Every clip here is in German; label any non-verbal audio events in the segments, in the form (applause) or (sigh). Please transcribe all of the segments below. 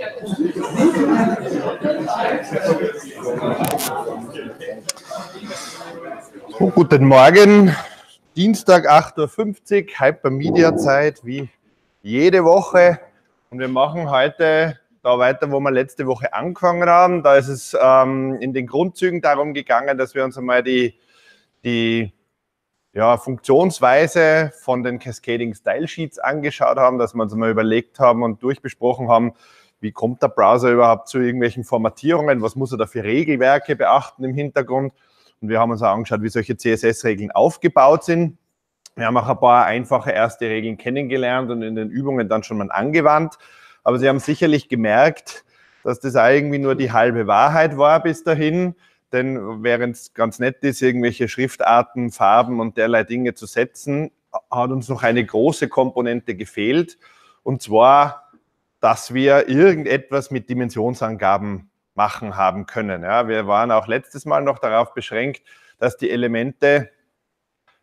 So, oh, guten Morgen, Dienstag 8.50 Uhr, Hypermedia-Zeit wie jede Woche. Und wir machen heute da weiter, wo wir letzte Woche angefangen haben. Da ist es ähm, in den Grundzügen darum gegangen, dass wir uns einmal die, die ja, Funktionsweise von den Cascading Style Sheets angeschaut haben, dass wir uns einmal überlegt haben und durchbesprochen haben, wie kommt der Browser überhaupt zu irgendwelchen Formatierungen, was muss er da für Regelwerke beachten im Hintergrund. Und wir haben uns auch angeschaut, wie solche CSS-Regeln aufgebaut sind. Wir haben auch ein paar einfache erste Regeln kennengelernt und in den Übungen dann schon mal angewandt. Aber Sie haben sicherlich gemerkt, dass das auch irgendwie nur die halbe Wahrheit war bis dahin. Denn während es ganz nett ist, irgendwelche Schriftarten, Farben und derlei Dinge zu setzen, hat uns noch eine große Komponente gefehlt. Und zwar dass wir irgendetwas mit Dimensionsangaben machen haben können. Ja, wir waren auch letztes Mal noch darauf beschränkt, dass die Elemente,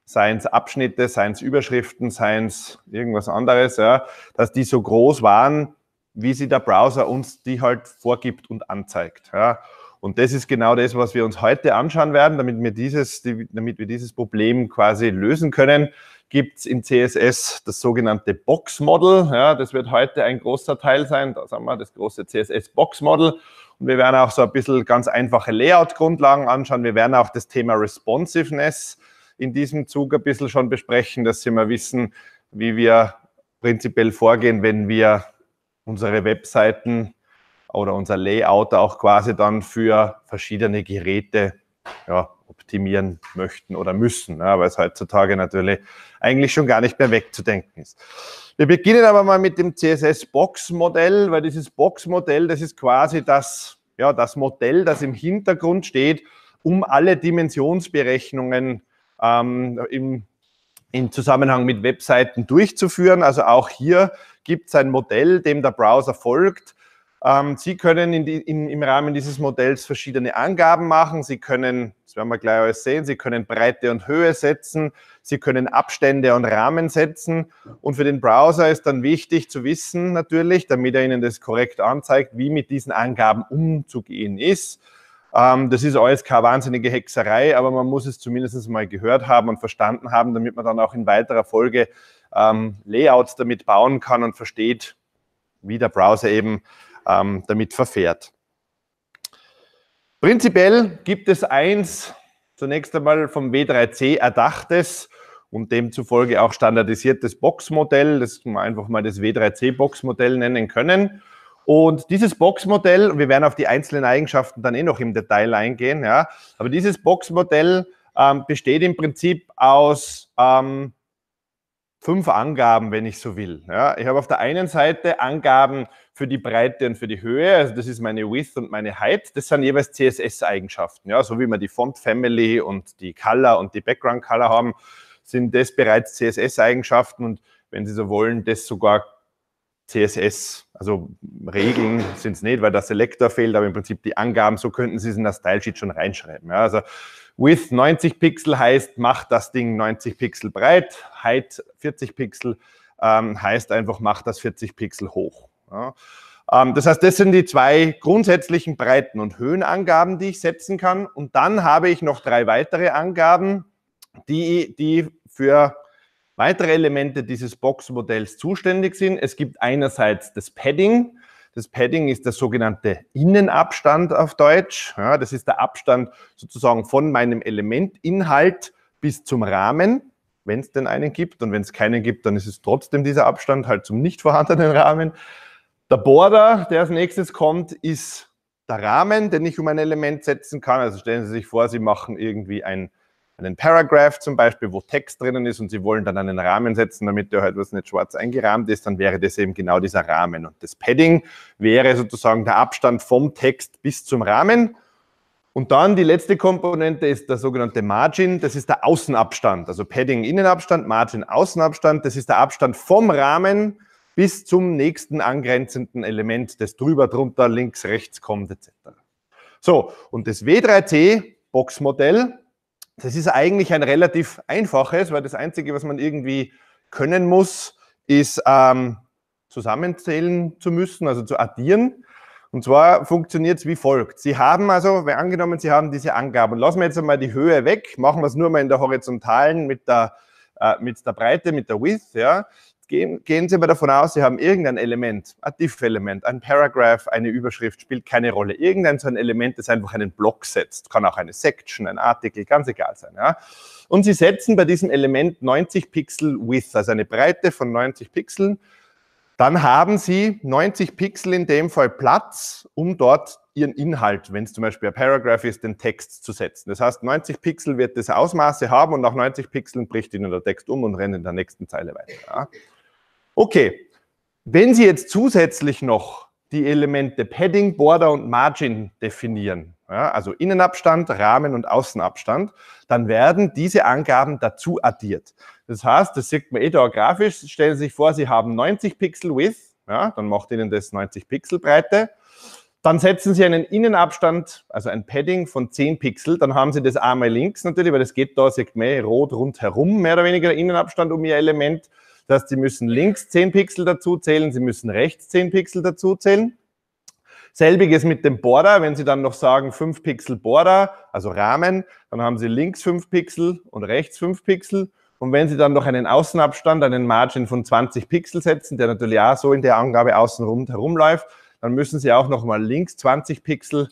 seien es Abschnitte, seien es Überschriften, seien es irgendwas anderes, ja, dass die so groß waren, wie sie der Browser uns die halt vorgibt und anzeigt. Ja. Und das ist genau das, was wir uns heute anschauen werden, damit wir dieses, damit wir dieses Problem quasi lösen können gibt es im CSS das sogenannte Box-Model. Ja, das wird heute ein großer Teil sein, da haben wir das große CSS-Box-Model. Und wir werden auch so ein bisschen ganz einfache Layout-Grundlagen anschauen. Wir werden auch das Thema Responsiveness in diesem Zug ein bisschen schon besprechen, dass Sie mal wissen, wie wir prinzipiell vorgehen, wenn wir unsere Webseiten oder unser Layout auch quasi dann für verschiedene Geräte ja, optimieren möchten oder müssen, ja, ne, weil es heutzutage natürlich eigentlich schon gar nicht mehr wegzudenken ist. Wir beginnen aber mal mit dem CSS-Box-Modell, weil dieses Box-Modell, das ist quasi das, ja, das Modell, das im Hintergrund steht, um alle Dimensionsberechnungen ähm, im im Zusammenhang mit Webseiten durchzuführen. Also auch hier gibt es ein Modell, dem der Browser folgt, ähm, Sie können die, in, im Rahmen dieses Modells verschiedene Angaben machen. Sie können, das werden wir gleich alles sehen, Sie können Breite und Höhe setzen. Sie können Abstände und Rahmen setzen. Und für den Browser ist dann wichtig zu wissen, natürlich, damit er Ihnen das korrekt anzeigt, wie mit diesen Angaben umzugehen ist. Ähm, das ist alles keine wahnsinnige Hexerei, aber man muss es zumindest mal gehört haben und verstanden haben, damit man dann auch in weiterer Folge ähm, Layouts damit bauen kann und versteht, wie der Browser eben ähm, damit verfährt. Prinzipiell gibt es eins zunächst einmal vom W3C erdachtes und demzufolge auch standardisiertes Boxmodell, das wir einfach mal das W3C Boxmodell nennen können. Und dieses Boxmodell, wir werden auf die einzelnen Eigenschaften dann eh noch im Detail eingehen, ja, aber dieses Boxmodell ähm, besteht im Prinzip aus ähm, fünf Angaben, wenn ich so will. Ja, ich habe auf der einen Seite Angaben für die Breite und für die Höhe, also das ist meine Width und meine Height, das sind jeweils CSS-Eigenschaften, ja, so wie wir die Font Family und die Color und die Background Color haben, sind das bereits CSS-Eigenschaften und wenn Sie so wollen, das sogar CSS, also Regeln sind es nicht, weil der Selektor fehlt, aber im Prinzip die Angaben, so könnten Sie es in der Stylesheet schon reinschreiben. Ja, also Width 90 Pixel heißt, mach das Ding 90 Pixel breit. Height 40 Pixel ähm, heißt einfach, mach das 40 Pixel hoch. Ja. Ähm, das heißt, das sind die zwei grundsätzlichen Breiten- und Höhenangaben, die ich setzen kann. Und dann habe ich noch drei weitere Angaben, die, die für weitere Elemente dieses Box-Modells zuständig sind. Es gibt einerseits das Padding, das Padding ist der sogenannte Innenabstand auf Deutsch. Ja, das ist der Abstand sozusagen von meinem Elementinhalt bis zum Rahmen, wenn es denn einen gibt. Und wenn es keinen gibt, dann ist es trotzdem dieser Abstand halt zum nicht vorhandenen Rahmen. Der Border, der als nächstes kommt, ist der Rahmen, den ich um ein Element setzen kann. Also stellen Sie sich vor, Sie machen irgendwie ein einen Paragraph zum Beispiel, wo Text drinnen ist und Sie wollen dann einen Rahmen setzen, damit der halt was nicht schwarz eingerahmt ist, dann wäre das eben genau dieser Rahmen. Und das Padding wäre sozusagen der Abstand vom Text bis zum Rahmen. Und dann die letzte Komponente ist der sogenannte Margin, das ist der Außenabstand, also Padding Innenabstand, Margin Außenabstand, das ist der Abstand vom Rahmen bis zum nächsten angrenzenden Element, das drüber, drunter, links, rechts kommt etc. So, und das W3T Boxmodell das ist eigentlich ein relativ einfaches, weil das Einzige, was man irgendwie können muss, ist ähm, zusammenzählen zu müssen, also zu addieren. Und zwar funktioniert es wie folgt. Sie haben also, weil angenommen, Sie haben diese Angabe. Und lassen wir jetzt einmal die Höhe weg, machen wir es nur mal in der horizontalen mit der, äh, mit der Breite, mit der Width. Ja. Gehen, gehen Sie mal davon aus, Sie haben irgendein Element, ein Diff-Element, ein Paragraph, eine Überschrift, spielt keine Rolle. Irgendein so ein Element, das einfach einen Block setzt. Kann auch eine Section, ein Artikel, ganz egal sein. Ja? Und Sie setzen bei diesem Element 90 Pixel Width, also eine Breite von 90 Pixeln. Dann haben Sie 90 Pixel in dem Fall Platz, um dort Ihren Inhalt, wenn es zum Beispiel ein Paragraph ist, den Text zu setzen. Das heißt, 90 Pixel wird das Ausmaße haben und nach 90 Pixeln bricht Ihnen der Text um und rennt in der nächsten Zeile weiter. Ja? Okay, wenn Sie jetzt zusätzlich noch die Elemente Padding, Border und Margin definieren, ja, also Innenabstand, Rahmen und Außenabstand, dann werden diese Angaben dazu addiert. Das heißt, das sieht man eh da grafisch, stellen Sie sich vor, Sie haben 90 Pixel Width, ja, dann macht Ihnen das 90 Pixel Breite. Dann setzen Sie einen Innenabstand, also ein Padding von 10 Pixel, dann haben Sie das einmal links natürlich, weil das geht da, sieht man, eh rot rundherum, mehr oder weniger der Innenabstand um Ihr Element. Das Sie müssen links 10 Pixel dazuzählen, Sie müssen rechts 10 Pixel dazuzählen. Selbiges mit dem Border, wenn Sie dann noch sagen 5 Pixel Border, also Rahmen, dann haben Sie links 5 Pixel und rechts 5 Pixel. Und wenn Sie dann noch einen Außenabstand, einen Margin von 20 Pixel setzen, der natürlich auch so in der Angabe außen rundherum läuft, dann müssen Sie auch nochmal links 20 Pixel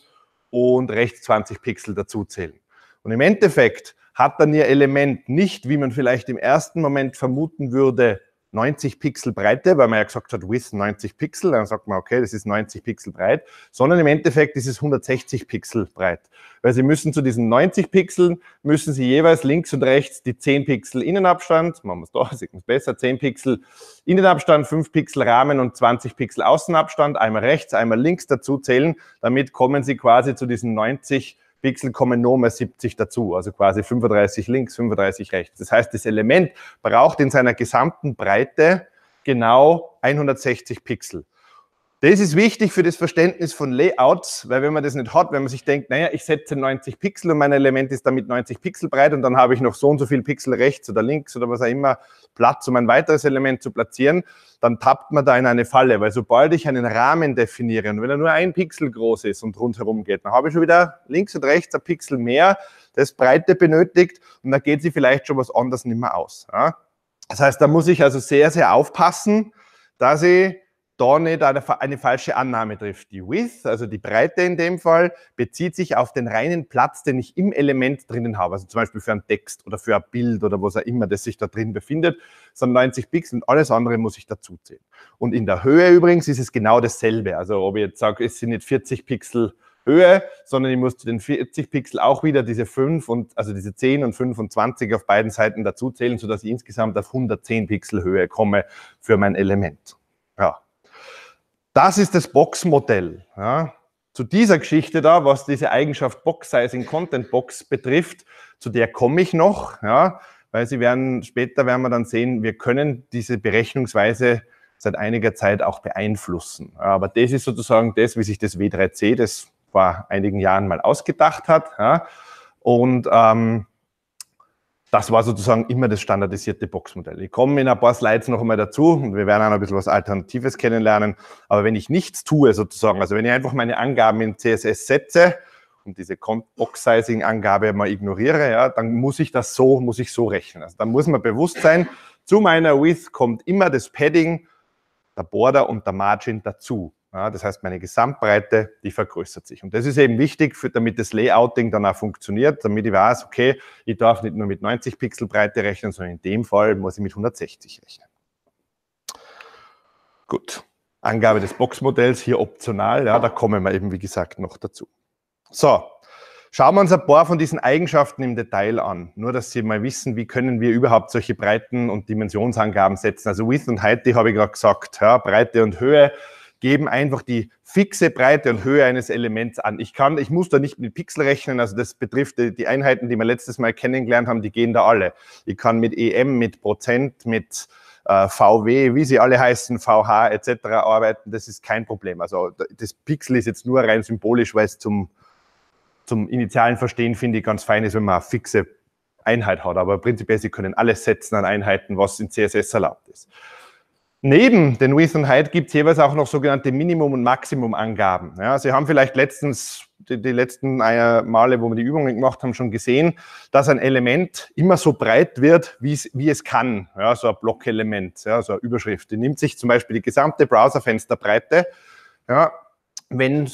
und rechts 20 Pixel dazuzählen. Und im Endeffekt hat dann Ihr Element nicht, wie man vielleicht im ersten Moment vermuten würde, 90 Pixel Breite, weil man ja gesagt hat, with 90 Pixel, dann sagt man, okay, das ist 90 Pixel breit, sondern im Endeffekt ist es 160 Pixel breit. Weil sie müssen zu diesen 90 Pixeln, müssen sie jeweils links und rechts die 10 Pixel Innenabstand, machen wir es doch, (laughs) sieht man es besser, 10 Pixel Innenabstand, 5 Pixel Rahmen und 20 Pixel Außenabstand, einmal rechts, einmal links dazu zählen. Damit kommen sie quasi zu diesen 90 Pixel kommen nur mehr 70 dazu, also quasi 35 links, 35 rechts. Das heißt, das Element braucht in seiner gesamten Breite genau 160 Pixel. Das ist wichtig für das Verständnis von Layouts, weil wenn man das nicht hat, wenn man sich denkt, naja, ich setze 90 Pixel und mein Element ist damit 90 Pixel breit und dann habe ich noch so und so viel Pixel rechts oder links oder was auch immer Platz, um ein weiteres Element zu platzieren, dann tappt man da in eine Falle, weil sobald ich einen Rahmen definiere und wenn er nur ein Pixel groß ist und rundherum geht, dann habe ich schon wieder links und rechts ein Pixel mehr, das Breite benötigt und dann geht sie vielleicht schon was anderes nicht mehr aus. Ja? Das heißt, da muss ich also sehr, sehr aufpassen, dass ich da nicht eine, eine falsche Annahme trifft. Die Width, also die Breite in dem Fall, bezieht sich auf den reinen Platz, den ich im Element drinnen habe. Also zum Beispiel für einen Text oder für ein Bild oder was auch immer, das sich da drin befindet, sind 90 Pixel und alles andere muss ich dazuzählen. Und in der Höhe übrigens ist es genau dasselbe. Also ob ich jetzt sage, es sind nicht 40 Pixel Höhe, sondern ich muss zu den 40 Pixel auch wieder diese 5 und also diese 10 und 25 auf beiden Seiten dazuzählen, sodass ich insgesamt auf 110 Pixel Höhe komme für mein Element. Ja, das ist das Box-Modell. Ja. Zu dieser Geschichte da, was diese Eigenschaft Box-Sizing Content Box betrifft, zu der komme ich noch, ja, weil Sie werden, später werden wir dann sehen, wir können diese Berechnungsweise seit einiger Zeit auch beeinflussen. Aber das ist sozusagen das, wie sich das W3C, das vor einigen Jahren mal ausgedacht hat. Ja. Und ähm, das war sozusagen immer das standardisierte Boxmodell. Ich komme in ein paar Slides noch einmal dazu und wir werden auch noch ein bisschen was Alternatives kennenlernen. Aber wenn ich nichts tue sozusagen, also wenn ich einfach meine Angaben in CSS setze und diese Box-Sizing-Angabe mal ignoriere, ja, dann muss ich das so, muss ich so rechnen. Also dann muss man bewusst sein, zu meiner Width kommt immer das Padding, der Border und der Margin dazu. Ja, das heißt, meine Gesamtbreite, die vergrößert sich. Und das ist eben wichtig, für, damit das Layouting dann auch funktioniert, damit ich weiß, okay, ich darf nicht nur mit 90 Pixel Breite rechnen, sondern in dem Fall muss ich mit 160 rechnen. Gut. Angabe des Boxmodells hier optional, ja, da kommen wir eben, wie gesagt, noch dazu. So, Schauen wir uns ein paar von diesen Eigenschaften im Detail an. Nur, dass Sie mal wissen, wie können wir überhaupt solche Breiten- und Dimensionsangaben setzen. Also Width und Height, die habe ich gerade gesagt. Ja, Breite und Höhe geben einfach die fixe Breite und Höhe eines Elements an. Ich kann, ich muss da nicht mit Pixel rechnen, also das betrifft die Einheiten, die wir letztes Mal kennengelernt haben, die gehen da alle. Ich kann mit EM, mit Prozent, mit äh, VW, wie sie alle heißen, VH etc. arbeiten, das ist kein Problem. Also das Pixel ist jetzt nur rein symbolisch, weil es zum, zum initialen Verstehen, finde ich, ganz fein ist, wenn man eine fixe Einheit hat. Aber prinzipiell, Sie können alles setzen an Einheiten, was in CSS erlaubt ist. Neben den Width und Height gibt es jeweils auch noch sogenannte Minimum- und Maximumangaben. Ja, Sie haben vielleicht letztens, die, die letzten äh, Male, wo wir die Übungen gemacht haben, schon gesehen, dass ein Element immer so breit wird, wie es, wie es kann. Ja, so ein Blockelement, ja, so eine Überschrift. Die nimmt sich zum Beispiel die gesamte Browserfensterbreite, ja, wenn,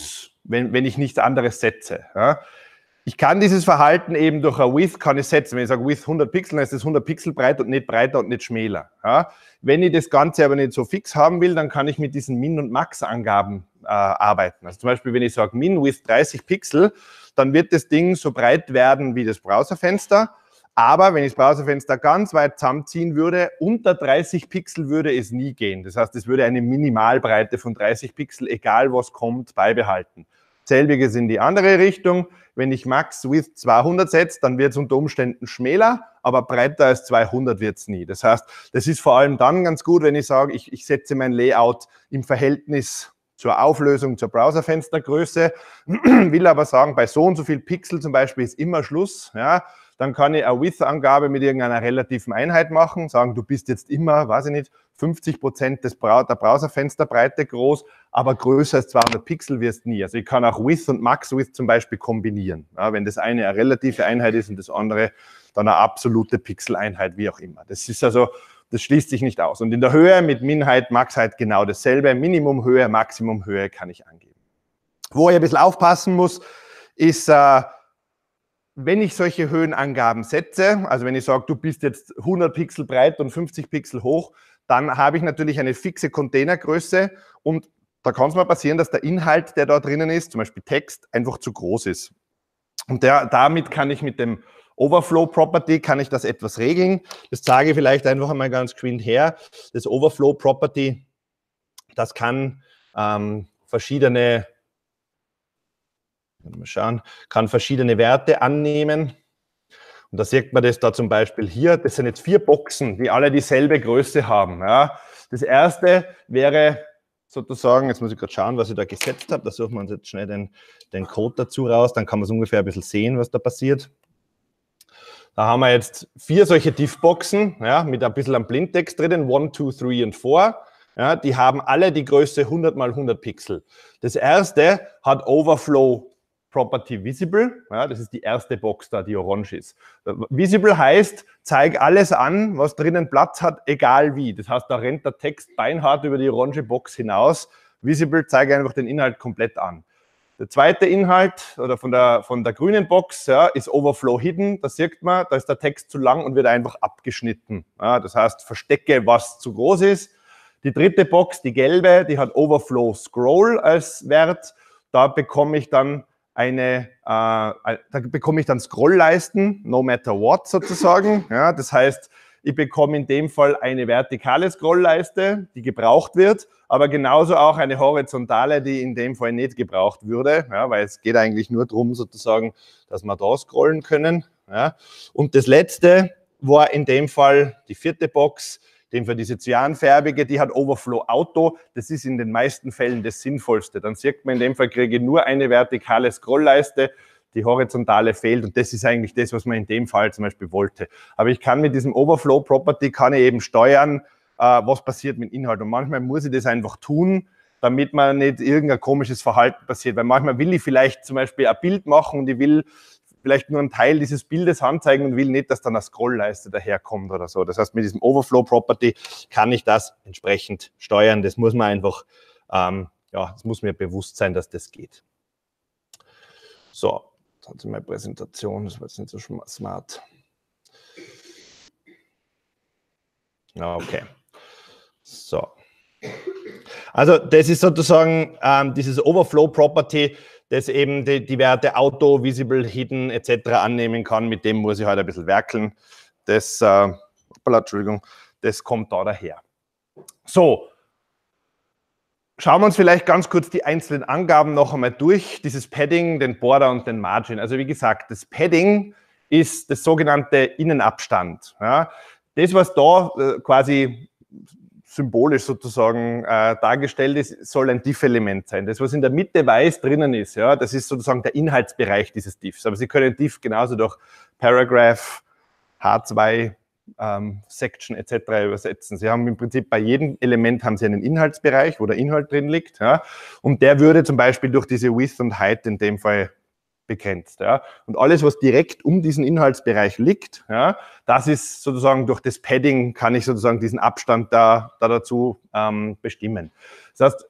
wenn ich nichts anderes setze. Ja ich kann dieses Verhalten eben durch ein Width kann ich setzen. Wenn ich sage Width 100 Pixel, dann ist das 100 Pixel breit und nicht breiter und nicht schmäler. Ja? Wenn ich das Ganze aber nicht so fix haben will, dann kann ich mit diesen Min- und Max-Angaben äh, arbeiten. Also zum Beispiel, wenn ich sage Min Width 30 Pixel, dann wird das Ding so breit werden wie das Browserfenster. Aber wenn ich das Browserfenster ganz weit zusammenziehen würde, unter 30 Pixel würde es nie gehen. Das heißt, es würde eine Minimalbreite von 30 Pixel, egal was kommt, beibehalten. Selbiges in die andere Richtung. Wenn ich Max with 200 setze, dann wird es unter Umständen schmäler, aber breiter als 200 wird es nie. Das heißt, das ist vor allem dann ganz gut, wenn ich sage, ich, ich setze mein Layout im Verhältnis zur Auflösung, zur Browserfenstergröße, (clears throat) will aber sagen, bei so und so viel Pixel zum Beispiel ist immer Schluss. Ja, dann kann ich eine With-Angabe mit irgendeiner relativen Einheit machen, sagen, du bist jetzt immer, weiß ich nicht, 50 Prozent des Brau der Browserfensterbreite groß, aber größer als 200 Pixel wirst nie. Also ich kann auch With und Max-With zum Beispiel kombinieren. Ja, wenn das eine eine relative Einheit ist und das andere dann eine absolute Pixeleinheit, wie auch immer. Das ist also, das schließt sich nicht aus. Und in der Höhe mit Minheit, Maxheit halt genau dasselbe. Minimum Höhe, Maximum Höhe kann ich angeben. Wo ich ein bisschen aufpassen muss, ist, äh, wenn ich solche Höhenangaben setze, also wenn ich sage, du bist jetzt 100 Pixel breit und 50 Pixel hoch, dann habe ich natürlich eine fixe Containergröße und da kann es mal passieren, dass der Inhalt, der da drinnen ist, zum Beispiel Text, einfach zu groß ist. Und der, damit kann ich mit dem Overflow Property kann ich das etwas regeln. Das zeige ich vielleicht einfach einmal ganz geschwind her. Das Overflow Property, das kann ähm, verschiedene mal schauen, kann verschiedene Werte annehmen. Und da sieht man das da zum Beispiel hier. Das sind jetzt vier Boxen, die alle dieselbe Größe haben. Ja. Das erste wäre sozusagen, jetzt muss ich gerade schauen, was ich da gesetzt habe. Da suchen wir uns jetzt schnell den, den Code dazu raus. Dann kann man es ungefähr ein bisschen sehen, was da passiert. Da haben wir jetzt vier solche Diff-Boxen ja, mit ein bisschen am Blindtext drin, 1, 2, 3 und 4. Ja, die haben alle die Größe 100 mal 100 Pixel. Das erste hat Overflow Property Visible. Ja, das ist die erste Box da, die orange ist. Äh, Visible heißt, zeig alles an, was drinnen Platz hat, egal wie. Das heißt, da rennt der Text beinhart über die orange Box hinaus. Visible zeige einfach den Inhalt komplett an. Der zweite Inhalt oder von der, von der grünen Box ja, ist Overflow Hidden. Da sieht man, da ist der Text zu lang und wird einfach abgeschnitten. Ja, das heißt, verstecke, was zu groß ist. Die dritte Box, die gelbe, die hat Overflow Scroll als Wert. Da bekomme ich dann eine, äh, da bekomme ich dann Scrollleisten, no matter what sozusagen. (laughs) Ja, das heißt, ich bekomme in dem Fall eine vertikale Scrollleiste, die gebraucht wird, aber genauso auch eine horizontale, die in dem Fall nicht gebraucht würde, ja, weil es geht eigentlich nur darum, sozusagen, dass wir da scrollen können. Ja. Und das letzte war in dem Fall die vierte Box, dem für diese Cyanfärbige, die hat Overflow Auto. Das ist in den meisten Fällen das Sinnvollste. Dann sieht man, in dem Fall kriege ich nur eine vertikale Scrollleiste, die horizontale fehlt und das ist eigentlich das, was man in dem Fall zum Beispiel wollte. Aber ich kann mit diesem Overflow Property, kann ich eben steuern, äh, was passiert mit Inhalt. Und manchmal muss ich das einfach tun, damit man nicht irgendein komisches Verhalten passiert. Weil manchmal will ich vielleicht zum Beispiel ein Bild machen und ich will vielleicht nur einen Teil dieses Bildes anzeigen und will nicht, dass dann eine Scrollleiste daherkommt oder so. Das heißt, mit diesem Overflow-Property kann ich das entsprechend steuern. Das muss man einfach, ähm, ja, es muss mir bewusst sein, dass das geht. So, jetzt hat hatte meine Präsentation, das war jetzt nicht so smart. Ja, okay. So. Also das ist sozusagen ähm, dieses Overflow-Property, das eben die, die Werte Auto, Visible, Hidden etc. annehmen kann. Mit dem muss ich heute halt ein bisschen werkeln. Das, äh, Entschuldigung, das kommt da daher. So, schauen wir uns vielleicht ganz kurz die einzelnen Angaben noch einmal durch. Dieses Padding, den Border und den Margin. Also wie gesagt, das Padding ist das sogenannte Innenabstand. Ja, das, was da äh, quasi symbolisch sozusagen äh, dargestellt ist, soll ein Diff-Element sein. Das, was in der Mitte weiß drinnen ist, ja, das ist sozusagen der Inhaltsbereich dieses Diffs. Aber Sie können Diff genauso durch Paragraph, H2, ähm, Section etc. übersetzen. Sie haben im Prinzip bei jedem Element haben Sie einen Inhaltsbereich, wo der Inhalt drin liegt. Ja, und der würde zum Beispiel durch diese Width und Height in dem Fall begrenzt. Ja. Und alles, was direkt um diesen Inhaltsbereich liegt, ja, das ist sozusagen durch das Padding kann ich sozusagen diesen Abstand da, da dazu ähm, bestimmen. Das heißt,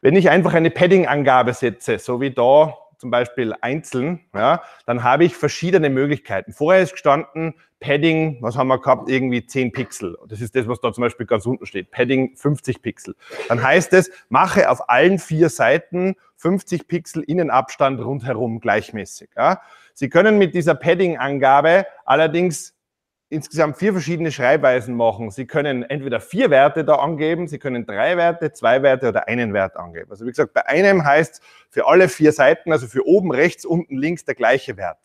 wenn ich einfach eine Padding-Angabe setze, so wie da zum Beispiel einzeln, ja, dann habe ich verschiedene Möglichkeiten. Vorher ist gestanden, Padding, was haben wir gehabt, irgendwie 10 Pixel. Das ist das, was da zum Beispiel ganz unten steht. Padding 50 Pixel. Dann heißt es, mache auf allen vier Seiten 50 Pixel Innenabstand rundherum gleichmäßig. Ja. Sie können mit dieser Padding-Angabe allerdings insgesamt vier verschiedene Schreibweisen machen. Sie können entweder vier Werte da angeben, Sie können drei Werte, zwei Werte oder einen Wert angeben. Also wie gesagt, bei einem heißt für alle vier Seiten, also für oben, rechts, unten, links der gleiche Wert.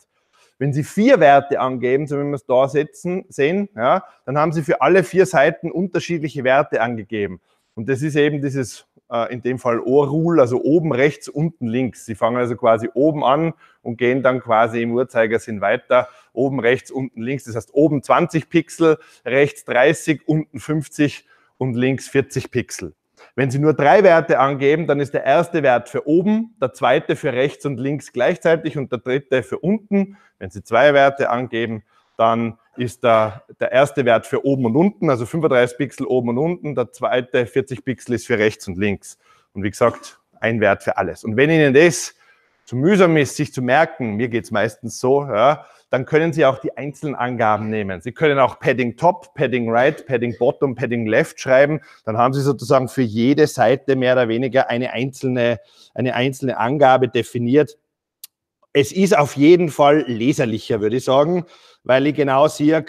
Wenn Sie vier Werte angeben, so wie wir es da sitzen, sehen, ja, dann haben Sie für alle vier Seiten unterschiedliche Werte angegeben. Und das ist eben dieses äh, in dem Fall Ohrrul, also oben rechts, unten links. Sie fangen also quasi oben an und gehen dann quasi im Uhrzeigersinn weiter, oben rechts, unten links. Das heißt, oben 20 Pixel, rechts 30, unten 50 und links 40 Pixel. Wenn Sie nur drei Werte angeben, dann ist der erste Wert für oben, der zweite für rechts und links gleichzeitig und der dritte für unten. Wenn Sie zwei Werte angeben, dann ist da der erste Wert für oben und unten, also 35 Pixel oben und unten, der zweite 40 Pixel ist für rechts und links. Und wie gesagt, ein Wert für alles. Und wenn Ihnen das zu mühsam ist, sich zu merken, mir geht es meistens so, ja, dann können Sie auch die einzelnen Angaben nehmen. Sie können auch Padding Top, Padding Right, Padding Bottom, Padding Left schreiben. Dann haben Sie sozusagen für jede Seite mehr oder weniger eine einzelne, eine einzelne Angabe definiert. Es ist auf jeden Fall leserlicher, würde ich sagen weil ich genau sehe,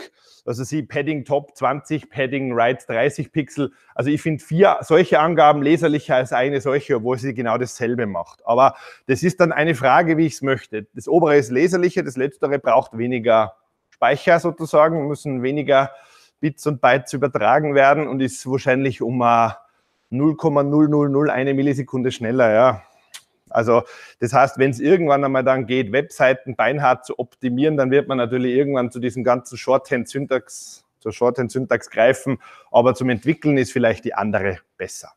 also sie Padding Top 20, Padding Right 30 Pixel. Also ich finde vier solche Angaben leserlicher als eine solche, obwohl sie genau dasselbe macht. Aber das ist dann eine Frage, wie ich es möchte. Das obere ist leserlicher, das letztere braucht weniger Speicher sozusagen, müssen weniger Bits und Bytes übertragen werden und ist wahrscheinlich um 0,0001 Millisekunde schneller, ja. Also das heißt, wenn es irgendwann einmal dann geht, Webseiten beinhart zu optimieren, dann wird man natürlich irgendwann zu diesem ganzen Shorthand-Syntax, zur Shorthand-Syntax greifen, aber zum Entwickeln ist vielleicht die andere besser.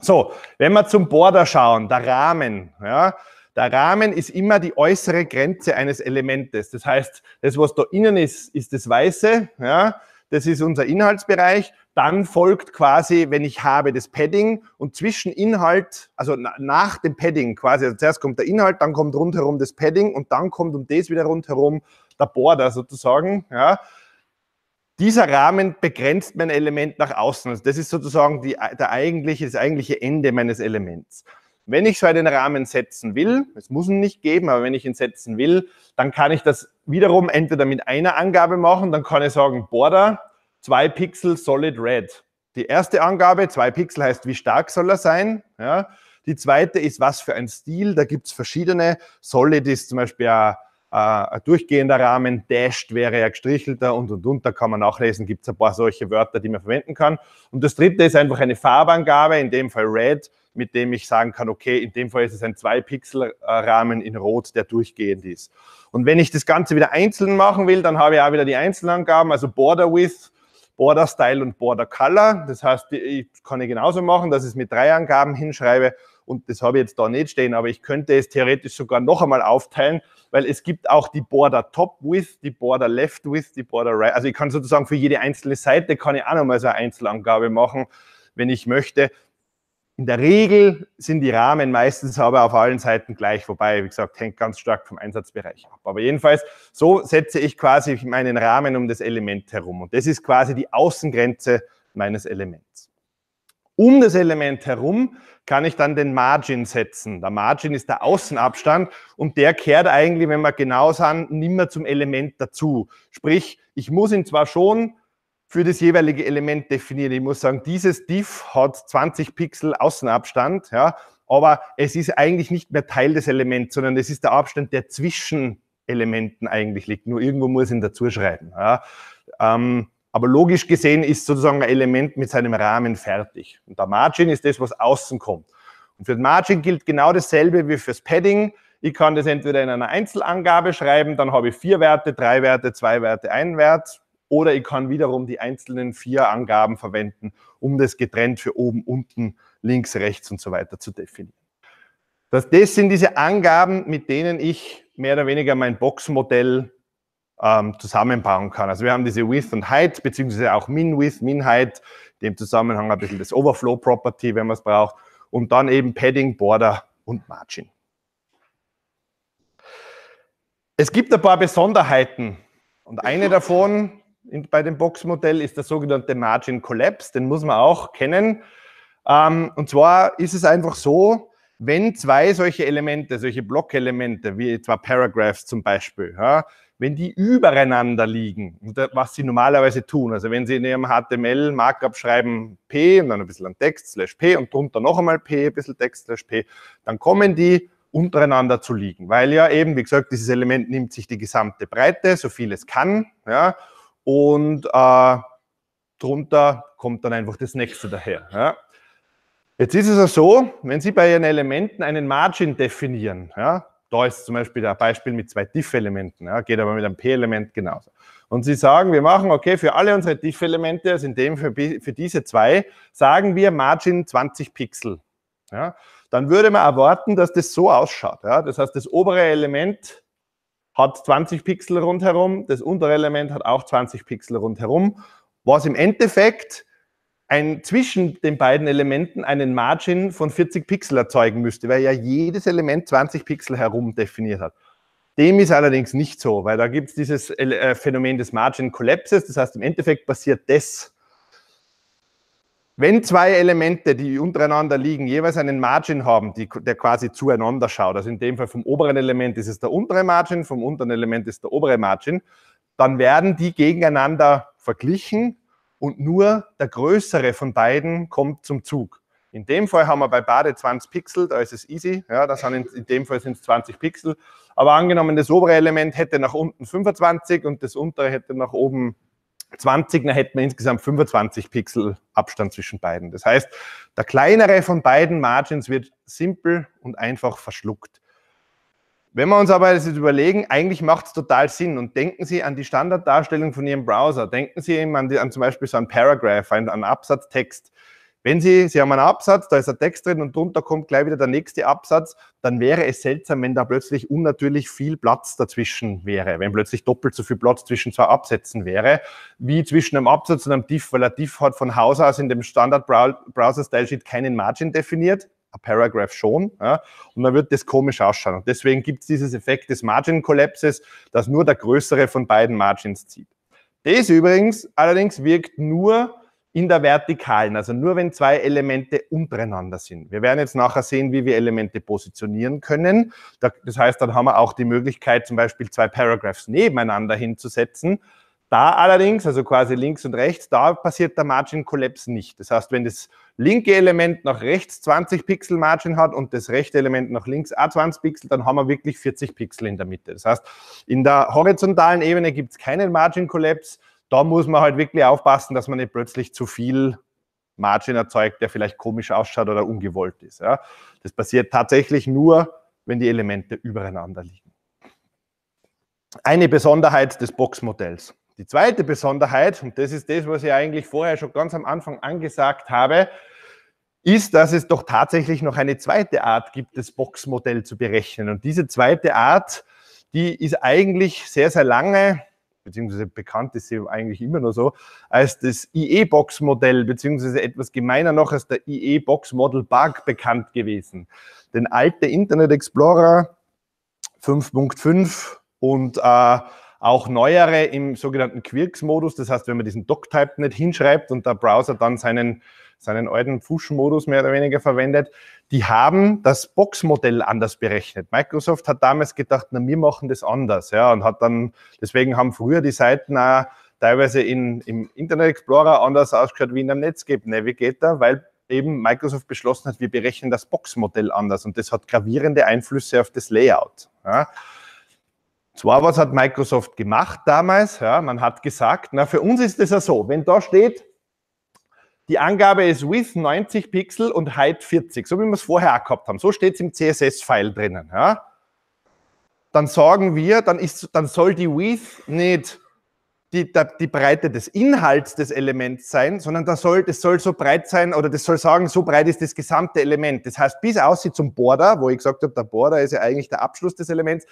So, wenn wir zum Border schauen, der Rahmen, ja, der Rahmen ist immer die äußere Grenze eines Elementes. Das heißt, das, was da innen ist, ist das Weiße, ja, das ist unser Inhaltsbereich dann folgt quasi, wenn ich habe, das Padding und zwischen Inhalt, also nach dem Padding quasi, also zuerst kommt der Inhalt, dann kommt rundherum das Padding und dann kommt um das wieder rundherum der Border sozusagen. Ja. Dieser Rahmen begrenzt mein Element nach außen. Also das ist sozusagen die, der eigentliche, das eigentliche Ende meines Elements. Wenn ich so einen Rahmen setzen will, es muss ihn nicht geben, aber wenn ich ihn setzen will, dann kann ich das wiederum entweder mit einer Angabe machen, dann kann ich sagen Border 2 Pixel Solid Red. Die erste Angabe, 2 Pixel heißt, wie stark soll er sein. Ja. Die zweite ist, was für ein Stil. Da gibt es verschiedene. Solid ist zum Beispiel ein, äh, ein durchgehender Rahmen. Dashed wäre ja gestrichelter und und und. Da kann man nachlesen, gibt es ein paar solche Wörter, die man verwenden kann. Und das dritte ist einfach eine Farbangabe, in dem Fall Red, mit dem ich sagen kann, okay, in dem Fall ist es ein 2-Pixel-Rahmen äh, in Rot, der durchgehend ist. Und wenn ich das Ganze wieder einzeln machen will, dann habe ich auch wieder die Einzelangaben, also Border Width Border Style und Border Color. Das heißt, ich kann ich genauso machen, dass ich es mit drei Angaben hinschreibe und das habe ich jetzt da nicht stehen, aber ich könnte es theoretisch sogar noch einmal aufteilen, weil es gibt auch die Border Top Width, die Border Left Width, die Border Right. Also ich kann sozusagen für jede einzelne Seite kann ich auch nochmal so eine Einzelangabe machen, wenn ich möchte. In der Regel sind die Rahmen meistens aber auf allen Seiten gleich, wobei, wie gesagt, hängt ganz stark vom Einsatzbereich ab. Aber jedenfalls, so setze ich quasi meinen Rahmen um das Element herum. Und das ist quasi die Außengrenze meines Elements. Um das Element herum kann ich dann den Margin setzen. Der Margin ist der Außenabstand und der kehrt eigentlich, wenn wir genau sind, nimmer zum Element dazu. Sprich, ich muss ihn zwar schon für das jeweilige Element definiert. Ich muss sagen, dieses Div hat 20 Pixel Außenabstand, ja, aber es ist eigentlich nicht mehr Teil des Elements, sondern es ist der Abstand, der zwischen Elementen eigentlich liegt. Nur irgendwo muss ich ihn dazu schreiben. Ja. Ähm, aber logisch gesehen ist sozusagen ein Element mit seinem Rahmen fertig. Und der Margin ist das, was außen kommt. Und für den Margin gilt genau dasselbe wie fürs Padding. Ich kann das entweder in einer Einzelangabe schreiben, dann habe ich vier Werte, drei Werte, zwei Werte, ein Wert. Oder ich kann wiederum die einzelnen vier Angaben verwenden, um das getrennt für oben, unten, links, rechts und so weiter zu definieren. Das, das sind diese Angaben, mit denen ich mehr oder weniger mein Boxmodell ähm, zusammenbauen kann. Also wir haben diese Width und Height, beziehungsweise auch Min-Width, Min-Height, dem Zusammenhang ein bisschen das Overflow-Property, wenn man es braucht, und dann eben Padding, Border und Margin. Es gibt ein paar Besonderheiten und eine davon bei dem Boxmodell ist der sogenannte Margin Collapse, den muss man auch kennen. Ähm, und zwar ist es einfach so, wenn zwei solche Elemente, solche Blockelemente, wie etwa Paragraphs zum Beispiel, ja, wenn die übereinander liegen, was sie normalerweise tun, also wenn sie in ihrem HTML-Markup schreiben P und dann ein bisschen an Text, slash P und drunter noch einmal P, ein bisschen Text, slash P, dann kommen die untereinander zu liegen, weil ja eben, wie gesagt, dieses Element nimmt sich die gesamte Breite, so viel es kann, ja, und äh, drunter kommt dann einfach das nächste daher. Ja. Jetzt ist es ja so, wenn Sie bei Ihren Elementen einen Margin definieren, ja, da ist zum Beispiel ein Beispiel mit zwei Diff-Elementen, ja, geht aber mit einem P-Element genauso. Und Sie sagen, wir machen, okay, für alle unsere Diff-Elemente, also in dem für, für, diese zwei, sagen wir Margin 20 Pixel. Ja. Dann würde man erwarten, dass das so ausschaut. Ja. Das heißt, das obere Element hat 20 Pixel rundherum, das untere Element hat auch 20 Pixel rundherum, was im Endeffekt ein, zwischen den beiden Elementen einen Margin von 40 Pixel erzeugen müsste, weil ja jedes Element 20 Pixel herum definiert hat. Dem ist allerdings nicht so, weil da gibt es dieses äh, Phänomen des Margin Collapses, das heißt im Endeffekt passiert das, wenn zwei Elemente, die untereinander liegen, jeweils einen Margin haben, die, der quasi zueinander schaut, also in dem Fall vom oberen Element ist es der untere Margin, vom unteren Element ist der obere Margin, dann werden die gegeneinander verglichen und nur der größere von beiden kommt zum Zug. In dem Fall haben wir bei Bade 20 Pixel, da ist es easy, ja, das sind in, in dem Fall sind es 20 Pixel, aber angenommen, das obere Element hätte nach unten 25 und das untere hätte nach oben 20, dann hätten wir insgesamt 25 Pixel Abstand zwischen beiden. Das heißt, der kleinere von beiden Margins wird simpel und einfach verschluckt. Wenn wir uns aber das jetzt überlegen, eigentlich macht es total Sinn und denken Sie an die Standarddarstellung von Ihrem Browser, denken Sie eben an, die, an zum Beispiel so einen Paragraph, einen, einen Absatztext, wenn Sie, Sie haben einen Absatz, da ist ein Text drin und drunter kommt gleich wieder der nächste Absatz, dann wäre es seltsam, wenn da plötzlich unnatürlich viel Platz dazwischen wäre, wenn plötzlich doppelt so viel Platz zwischen zwei Absätzen wäre, wie zwischen einem Absatz und einem Diff, weil ein Diff hat von Haus aus in dem Standard Browser Style Sheet keinen Margin definiert, ein Paragraph schon, ja, und dann wird das komisch ausschauen. Und deswegen gibt es dieses Effekt des Margin-Kollapses, dass nur der größere von beiden Margins zieht. Das übrigens allerdings wirkt nur, in der Vertikalen, also nur wenn zwei Elemente untereinander sind. Wir werden jetzt nachher sehen, wie wir Elemente positionieren können. Das heißt, dann haben wir auch die Möglichkeit, zum Beispiel zwei Paragraphs nebeneinander hinzusetzen. Da allerdings, also quasi links und rechts, da passiert der Margin Collapse nicht. Das heißt, wenn das linke Element nach rechts 20 Pixel Margin hat und das rechte Element nach links auch 20 Pixel, dann haben wir wirklich 40 Pixel in der Mitte. Das heißt, in der horizontalen Ebene gibt es keinen Margin Collapse, da muss man halt wirklich aufpassen, dass man nicht plötzlich zu viel Margin erzeugt, der vielleicht komisch ausschaut oder ungewollt ist. Ja. Das passiert tatsächlich nur, wenn die Elemente übereinander liegen. Eine Besonderheit des Boxmodells. Die zweite Besonderheit, und das ist das, was ich eigentlich vorher schon ganz am Anfang angesagt habe, ist, dass es doch tatsächlich noch eine zweite Art gibt, das Boxmodell zu berechnen. Und diese zweite Art, die ist eigentlich sehr, sehr lange beziehungsweise bekannt ist sie eigentlich immer nur so, als das IE-Box-Modell, beziehungsweise etwas gemeiner noch als der IE-Box-Model-Bug bekannt gewesen. Denn alte Internet Explorer 5.5 und äh, auch neuere im sogenannten Quirks-Modus. Das heißt, wenn man diesen Doctype nicht hinschreibt und der Browser dann seinen, seinen alten Fusch-Modus mehr oder weniger verwendet, die haben das Box-Modell anders berechnet. Microsoft hat damals gedacht, na, wir machen das anders. Ja, und hat dann, deswegen haben früher die Seiten auch teilweise in, im Internet Explorer anders ausgeschaut wie in einem Netscape Navigator, weil eben Microsoft beschlossen hat, wir berechnen das Box-Modell anders und das hat gravierende Einflüsse auf das Layout. Ja. Zwar was hat Microsoft gemacht damals, ja, man hat gesagt, na, für uns ist es ja so, wenn da steht, die Angabe ist width 90 Pixel und height 40, so wie wir es vorher auch gehabt haben. So steht es im CSS-File drinnen. Ja. Dann sagen wir, dann, ist, dann soll die width nicht die, die Breite des Inhalts des Elements sein, sondern das soll, das soll so breit sein oder das soll sagen, so breit ist das gesamte Element. Das heißt, bis aussieht zum Border, wo ich gesagt habe, der Border ist ja eigentlich der Abschluss des Elements,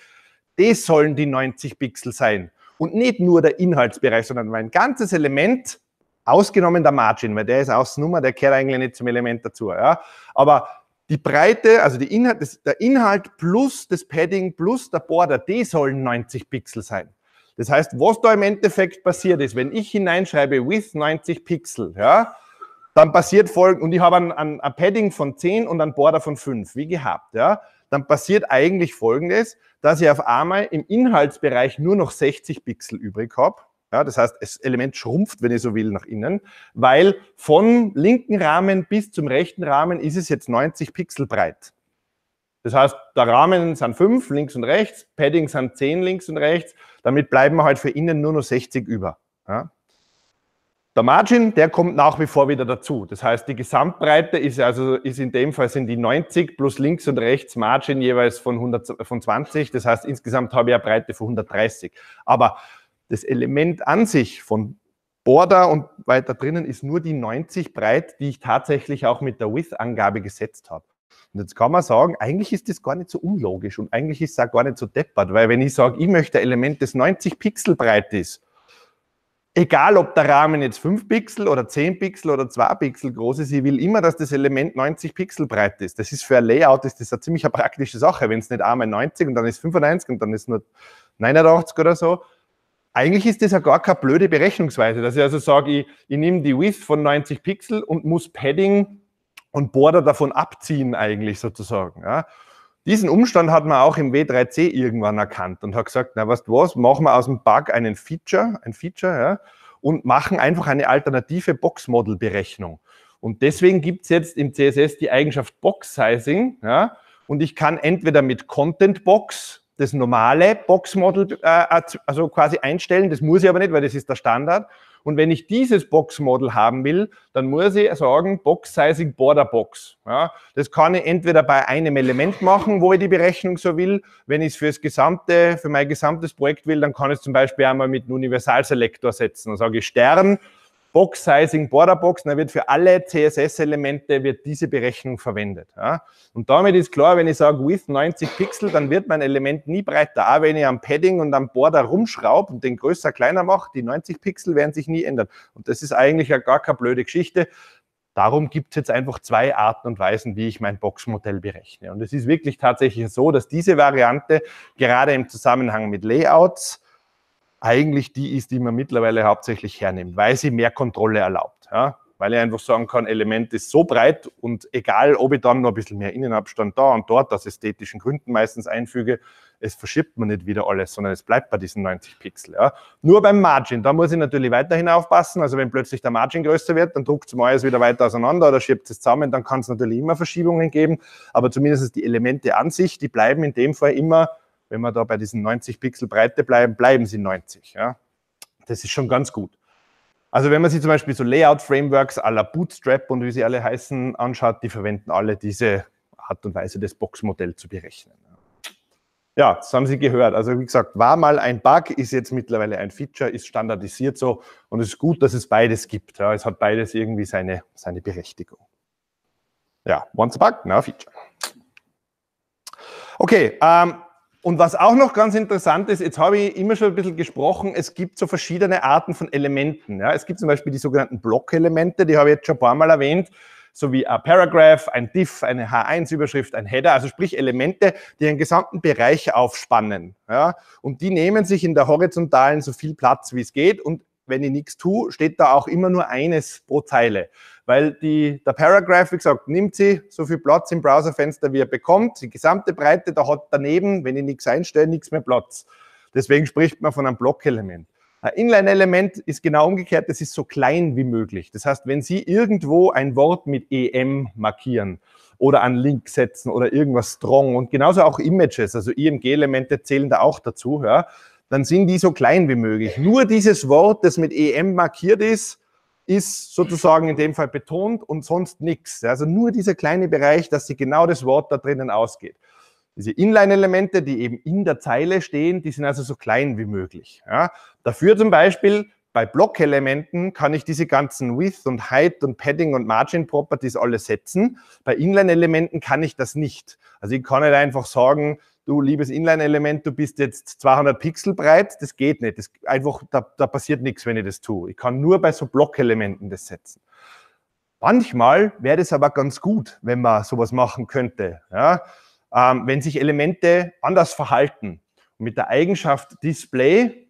das sollen die 90 Pixel sein. Und nicht nur der Inhaltsbereich, sondern mein ganzes Element, ausgenommen der Margin, weil der ist aus Nummer, der gehört eigentlich nicht zum Element dazu. Ja? Aber die Breite, also die Inhalt, das, der Inhalt plus das Padding plus der Border, die sollen 90 Pixel sein. Das heißt, was da im Endeffekt passiert ist, wenn ich hineinschreibe with 90 Pixel, ja, dann passiert folgendes, und ich habe ein, ein, ein Padding von 10 und ein Border von 5, wie gehabt, ja, dann passiert eigentlich Folgendes, dass ich auf einmal im Inhaltsbereich nur noch 60 Pixel übrig habe. Ja, das heißt, das Element schrumpft, wenn ich so will, nach innen, weil vom linken Rahmen bis zum rechten Rahmen ist es jetzt 90 Pixel breit. Das heißt, der Rahmen sind 5 links und rechts, Padding sind 10 links und rechts, damit bleiben wir halt für innen nur noch 60 über. Ja? Der Margin, der kommt nach wie vor wieder dazu. Das heißt, die Gesamtbreite ist also ist in dem Fall sind die 90 plus links und rechts Margin jeweils von 100 von 20. Das heißt, insgesamt habe ich eine Breite von 130. Aber das Element an sich von Border und weiter drinnen ist nur die 90 breit, die ich tatsächlich auch mit der Width-Angabe gesetzt habe. Und jetzt kann man sagen, eigentlich ist das gar nicht so unlogisch und eigentlich ist es auch gar nicht so deppert, weil wenn ich sage, ich möchte ein Element, das 90 Pixel breit ist, egal ob der Rahmen jetzt 5 Pixel oder 10 Pixel oder 2 Pixel groß ist, ich will immer, dass das Element 90 Pixel breit ist. Das ist für ein Layout ist das eine ziemlich praktische Sache, wenn es nicht einmal 90 und dann ist 95 und dann ist nur 89 oder so. Eigentlich ist das ja gar keine blöde Berechnungsweise, dass ich also sage, ich, ich nehme die Width von 90 Pixel und muss Padding und Border davon abziehen eigentlich sozusagen. Ja. Diesen Umstand hat man auch im W3C irgendwann erkannt und hat gesagt, na, weißt du was, machen wir aus dem Bug einen Feature, ein Feature, ja, und machen einfach eine alternative Box-Model-Berechnung. Und deswegen gibt es jetzt im CSS die Eigenschaft Box-Sizing, ja, und ich kann entweder mit Content-Box das normale Box-Model, äh, äh also quasi einstellen, das muss ich aber nicht, weil das ist der Standard, und wenn ich dieses Box-Model haben will, dann muss ich sagen, Box Sizing Border Box. Ja, das kann ich entweder bei einem Element machen, wo ich die Berechnung so will. Wenn ich es fürs gesamte, für mein gesamtes Projekt will, dann kann ich es zum Beispiel einmal mit einem Universalselektor setzen. Dann sage ich Stern Box Sizing Border Box, dann wird für alle CSS-Elemente wird diese Berechnung verwendet. Ja. Und damit ist klar, wenn ich sage with 90 Pixel, dann wird mein Element nie breiter. Auch wenn ich am Padding und am Border rumschraube und den größer, kleiner mache, die 90 Pixel werden sich nie ändern. Und das ist eigentlich ja gar keine blöde Geschichte. Darum gibt es jetzt einfach zwei Arten und Weisen, wie ich mein Boxmodell berechne. Und es ist wirklich tatsächlich so, dass diese Variante gerade im Zusammenhang mit Layouts eigentlich die ist, die man mittlerweile hauptsächlich hernimmt, weil sie mehr Kontrolle erlaubt. Ja? Weil ich einfach sagen kann, Element ist so breit und egal, ob ich dann noch ein bisschen mehr Innenabstand da und dort aus ästhetischen Gründen meistens einfüge, es verschiebt man nicht wieder alles, sondern es bleibt bei diesen 90 Pixel. Ja. Nur beim Margin, da muss ich natürlich weiterhin aufpassen. Also wenn plötzlich der Margin größer wird, dann druckt es mal alles wieder weiter auseinander oder schiebt es zusammen, dann kann es natürlich immer Verschiebungen geben. Aber zumindest die Elemente an sich, die bleiben in dem Fall immer wenn wir da bei diesen 90 Pixel Breite bleiben, bleiben sie 90. Ja? Das ist schon ganz gut. Also wenn man sich zum Beispiel so Layout-Frameworks à la Bootstrap und wie sie alle heißen anschaut, die verwenden alle diese Art und Weise, das Boxmodell zu berechnen. Ja, das haben Sie gehört. Also wie gesagt, war mal ein Bug, ist jetzt mittlerweile ein Feature, ist standardisiert so und es ist gut, dass es beides gibt. Ja, es hat beides irgendwie seine, seine Berechtigung. Ja, once a bug, now a feature. Okay, ähm, und was auch noch ganz interessant ist, jetzt habe ich immer schon ein bisschen gesprochen, es gibt so verschiedene Arten von Elementen. Ja. Es gibt zum Beispiel die sogenannten Blockelemente, die habe ich jetzt schon ein paar Mal erwähnt, sowie ein Paragraph, ein Diff, eine H1-Überschrift, ein Header, also sprich Elemente, die einen gesamten Bereich aufspannen. Ja. Und die nehmen sich in der horizontalen so viel Platz, wie es geht und wenn ich nichts tue, steht da auch immer nur eines pro Zeile. Weil die, der Paragraph, wie gesagt, nimmt sie so viel Platz im Browserfenster, wie er bekommt, die gesamte Breite, da hat daneben, wenn ich nichts einstelle, nichts mehr Platz. Deswegen spricht man von einem Blockelement. Ein Inline-Element ist genau umgekehrt, das ist so klein wie möglich. Das heißt, wenn Sie irgendwo ein Wort mit EM markieren oder einen Link setzen oder irgendwas strong und genauso auch Images, also IMG-Elemente zählen da auch dazu, ja, dann sind die so klein wie möglich. Nur dieses Wort, das mit EM markiert ist, ist sozusagen in dem Fall betont und sonst nichts. Also nur dieser kleine Bereich, dass sie genau das Wort da drinnen ausgeht. Diese Inline-Elemente, die eben in der Zeile stehen, die sind also so klein wie möglich. Ja? Dafür zum Beispiel bei Block-Elementen kann ich diese ganzen Width und Height und Padding und Margin-Properties alle setzen. Bei Inline-Elementen kann ich das nicht. Also ich kann nicht einfach sagen, du liebes Inline-Element, du bist jetzt 200 Pixel breit, das geht nicht. Das, einfach, da, da passiert nichts, wenn ich das tue. Ich kann nur bei so Blockelementen das setzen. Manchmal wäre das aber ganz gut, wenn man sowas machen könnte, ja? ähm, wenn sich Elemente anders verhalten. Und mit der Eigenschaft Display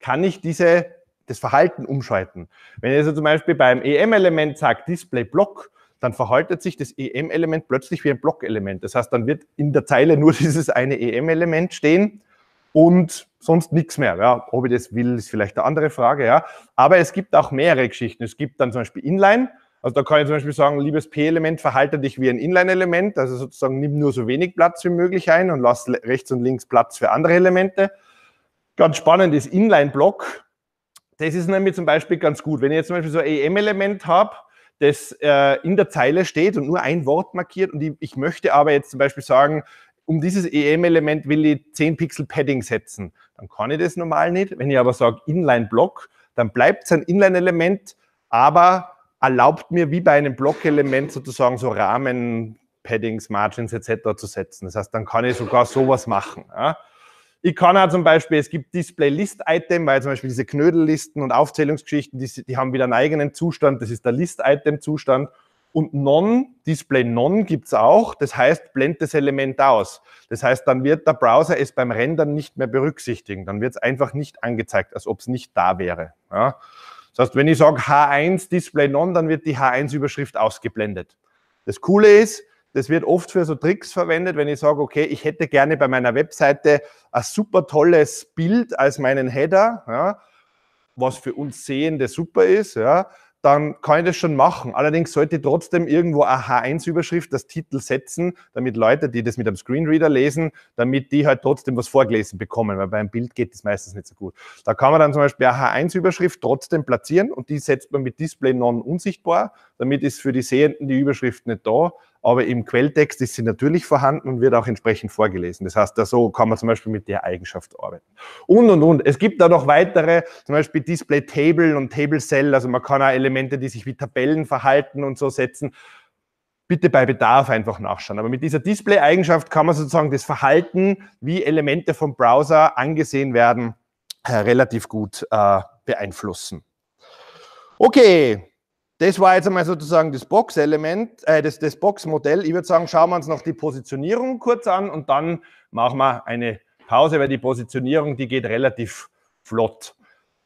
kann ich diese, das Verhalten umschalten. Wenn ich also zum Beispiel beim EM-Element sage Display Block, dann verhaltet sich das EM-Element plötzlich wie ein Block-Element. Das heißt, dann wird in der Zeile nur (laughs) dieses eine EM-Element stehen und sonst nichts mehr. Ja, ob ich das will, ist vielleicht eine andere Frage. Ja. Aber es gibt auch mehrere Geschichten. Es gibt dann zum Beispiel Inline. Also da kann ich zum Beispiel sagen, liebes P-Element, verhalte dich wie ein Inline-Element. Also sozusagen nimm nur so wenig Platz wie möglich ein und lass rechts und links Platz für andere Elemente. Ganz spannend ist Inline-Block. Das ist nämlich zum Beispiel ganz gut. Wenn ich jetzt zum Beispiel so ein EM-Element habe, das äh, in der Zeile steht und nur ein Wort markiert und ich, ich möchte aber jetzt zum Beispiel sagen, um dieses EM-Element will ich 10 Pixel Padding setzen. Dann kann ich das normal nicht. Wenn ich aber sage Inline-Block, dann bleibt es ein Inline-Element, aber erlaubt mir wie bei einem Block-Element sozusagen so Rahmen, Paddings, Margins etc. zu setzen. Das heißt, dann kann ich sogar sowas machen. Ja? Ich kann auch zum Beispiel, es gibt Display-List-Item, weil zum Beispiel diese Knödellisten und Aufzählungsgeschichten, die, die haben wieder einen eigenen Zustand, das ist der List-Item-Zustand. Und Non, Display None gibt's auch, das heißt, blend das Element aus. Das heißt, dann wird der Browser es beim Rendern nicht mehr berücksichtigen. Dann wird's einfach nicht angezeigt, als ob's nicht da wäre. Ja? Das heißt, wenn ich sage H1 Display non dann wird die H1-Überschrift ausgeblendet. Das Coole ist, das wird oft für so Tricks verwendet, wenn ich sage, okay, ich hätte gerne bei meiner Webseite ein super tolles Bild als meinen Header, ja, was für uns Sehende super ist, ja, dann kann ich das schon machen. Allerdings sollte ich trotzdem irgendwo eine H1-Überschrift, das Titel setzen, damit Leute, die das mit einem Screenreader lesen, damit die halt trotzdem was vorgelesen bekommen, weil beim Bild geht das meistens nicht so gut. Da kann man dann zum Beispiel eine H1-Überschrift trotzdem platzieren und die setzt man mit Display Non unsichtbar, damit ist für die Sehenden die Überschrift nicht da, aber im Quelltext ist sie natürlich vorhanden und wird auch entsprechend vorgelesen. Das heißt, da so kann man zum Beispiel mit der Eigenschaft arbeiten. Und, und, und. Es gibt da noch weitere, zum Beispiel Display Table und Table Cell. Also man kann auch Elemente, die sich wie Tabellen verhalten und so setzen. Bitte bei Bedarf einfach nachschauen. Aber mit dieser Display-Eigenschaft kann man sozusagen das Verhalten, wie Elemente vom Browser angesehen werden, äh, relativ gut äh, beeinflussen. Okay, das war jetzt einmal sozusagen das Box-Element, äh, das, das Box-Modell. Ich würde sagen, schauen wir uns noch die Positionierung kurz an und dann machen wir eine Pause, weil die Positionierung, die geht relativ flott.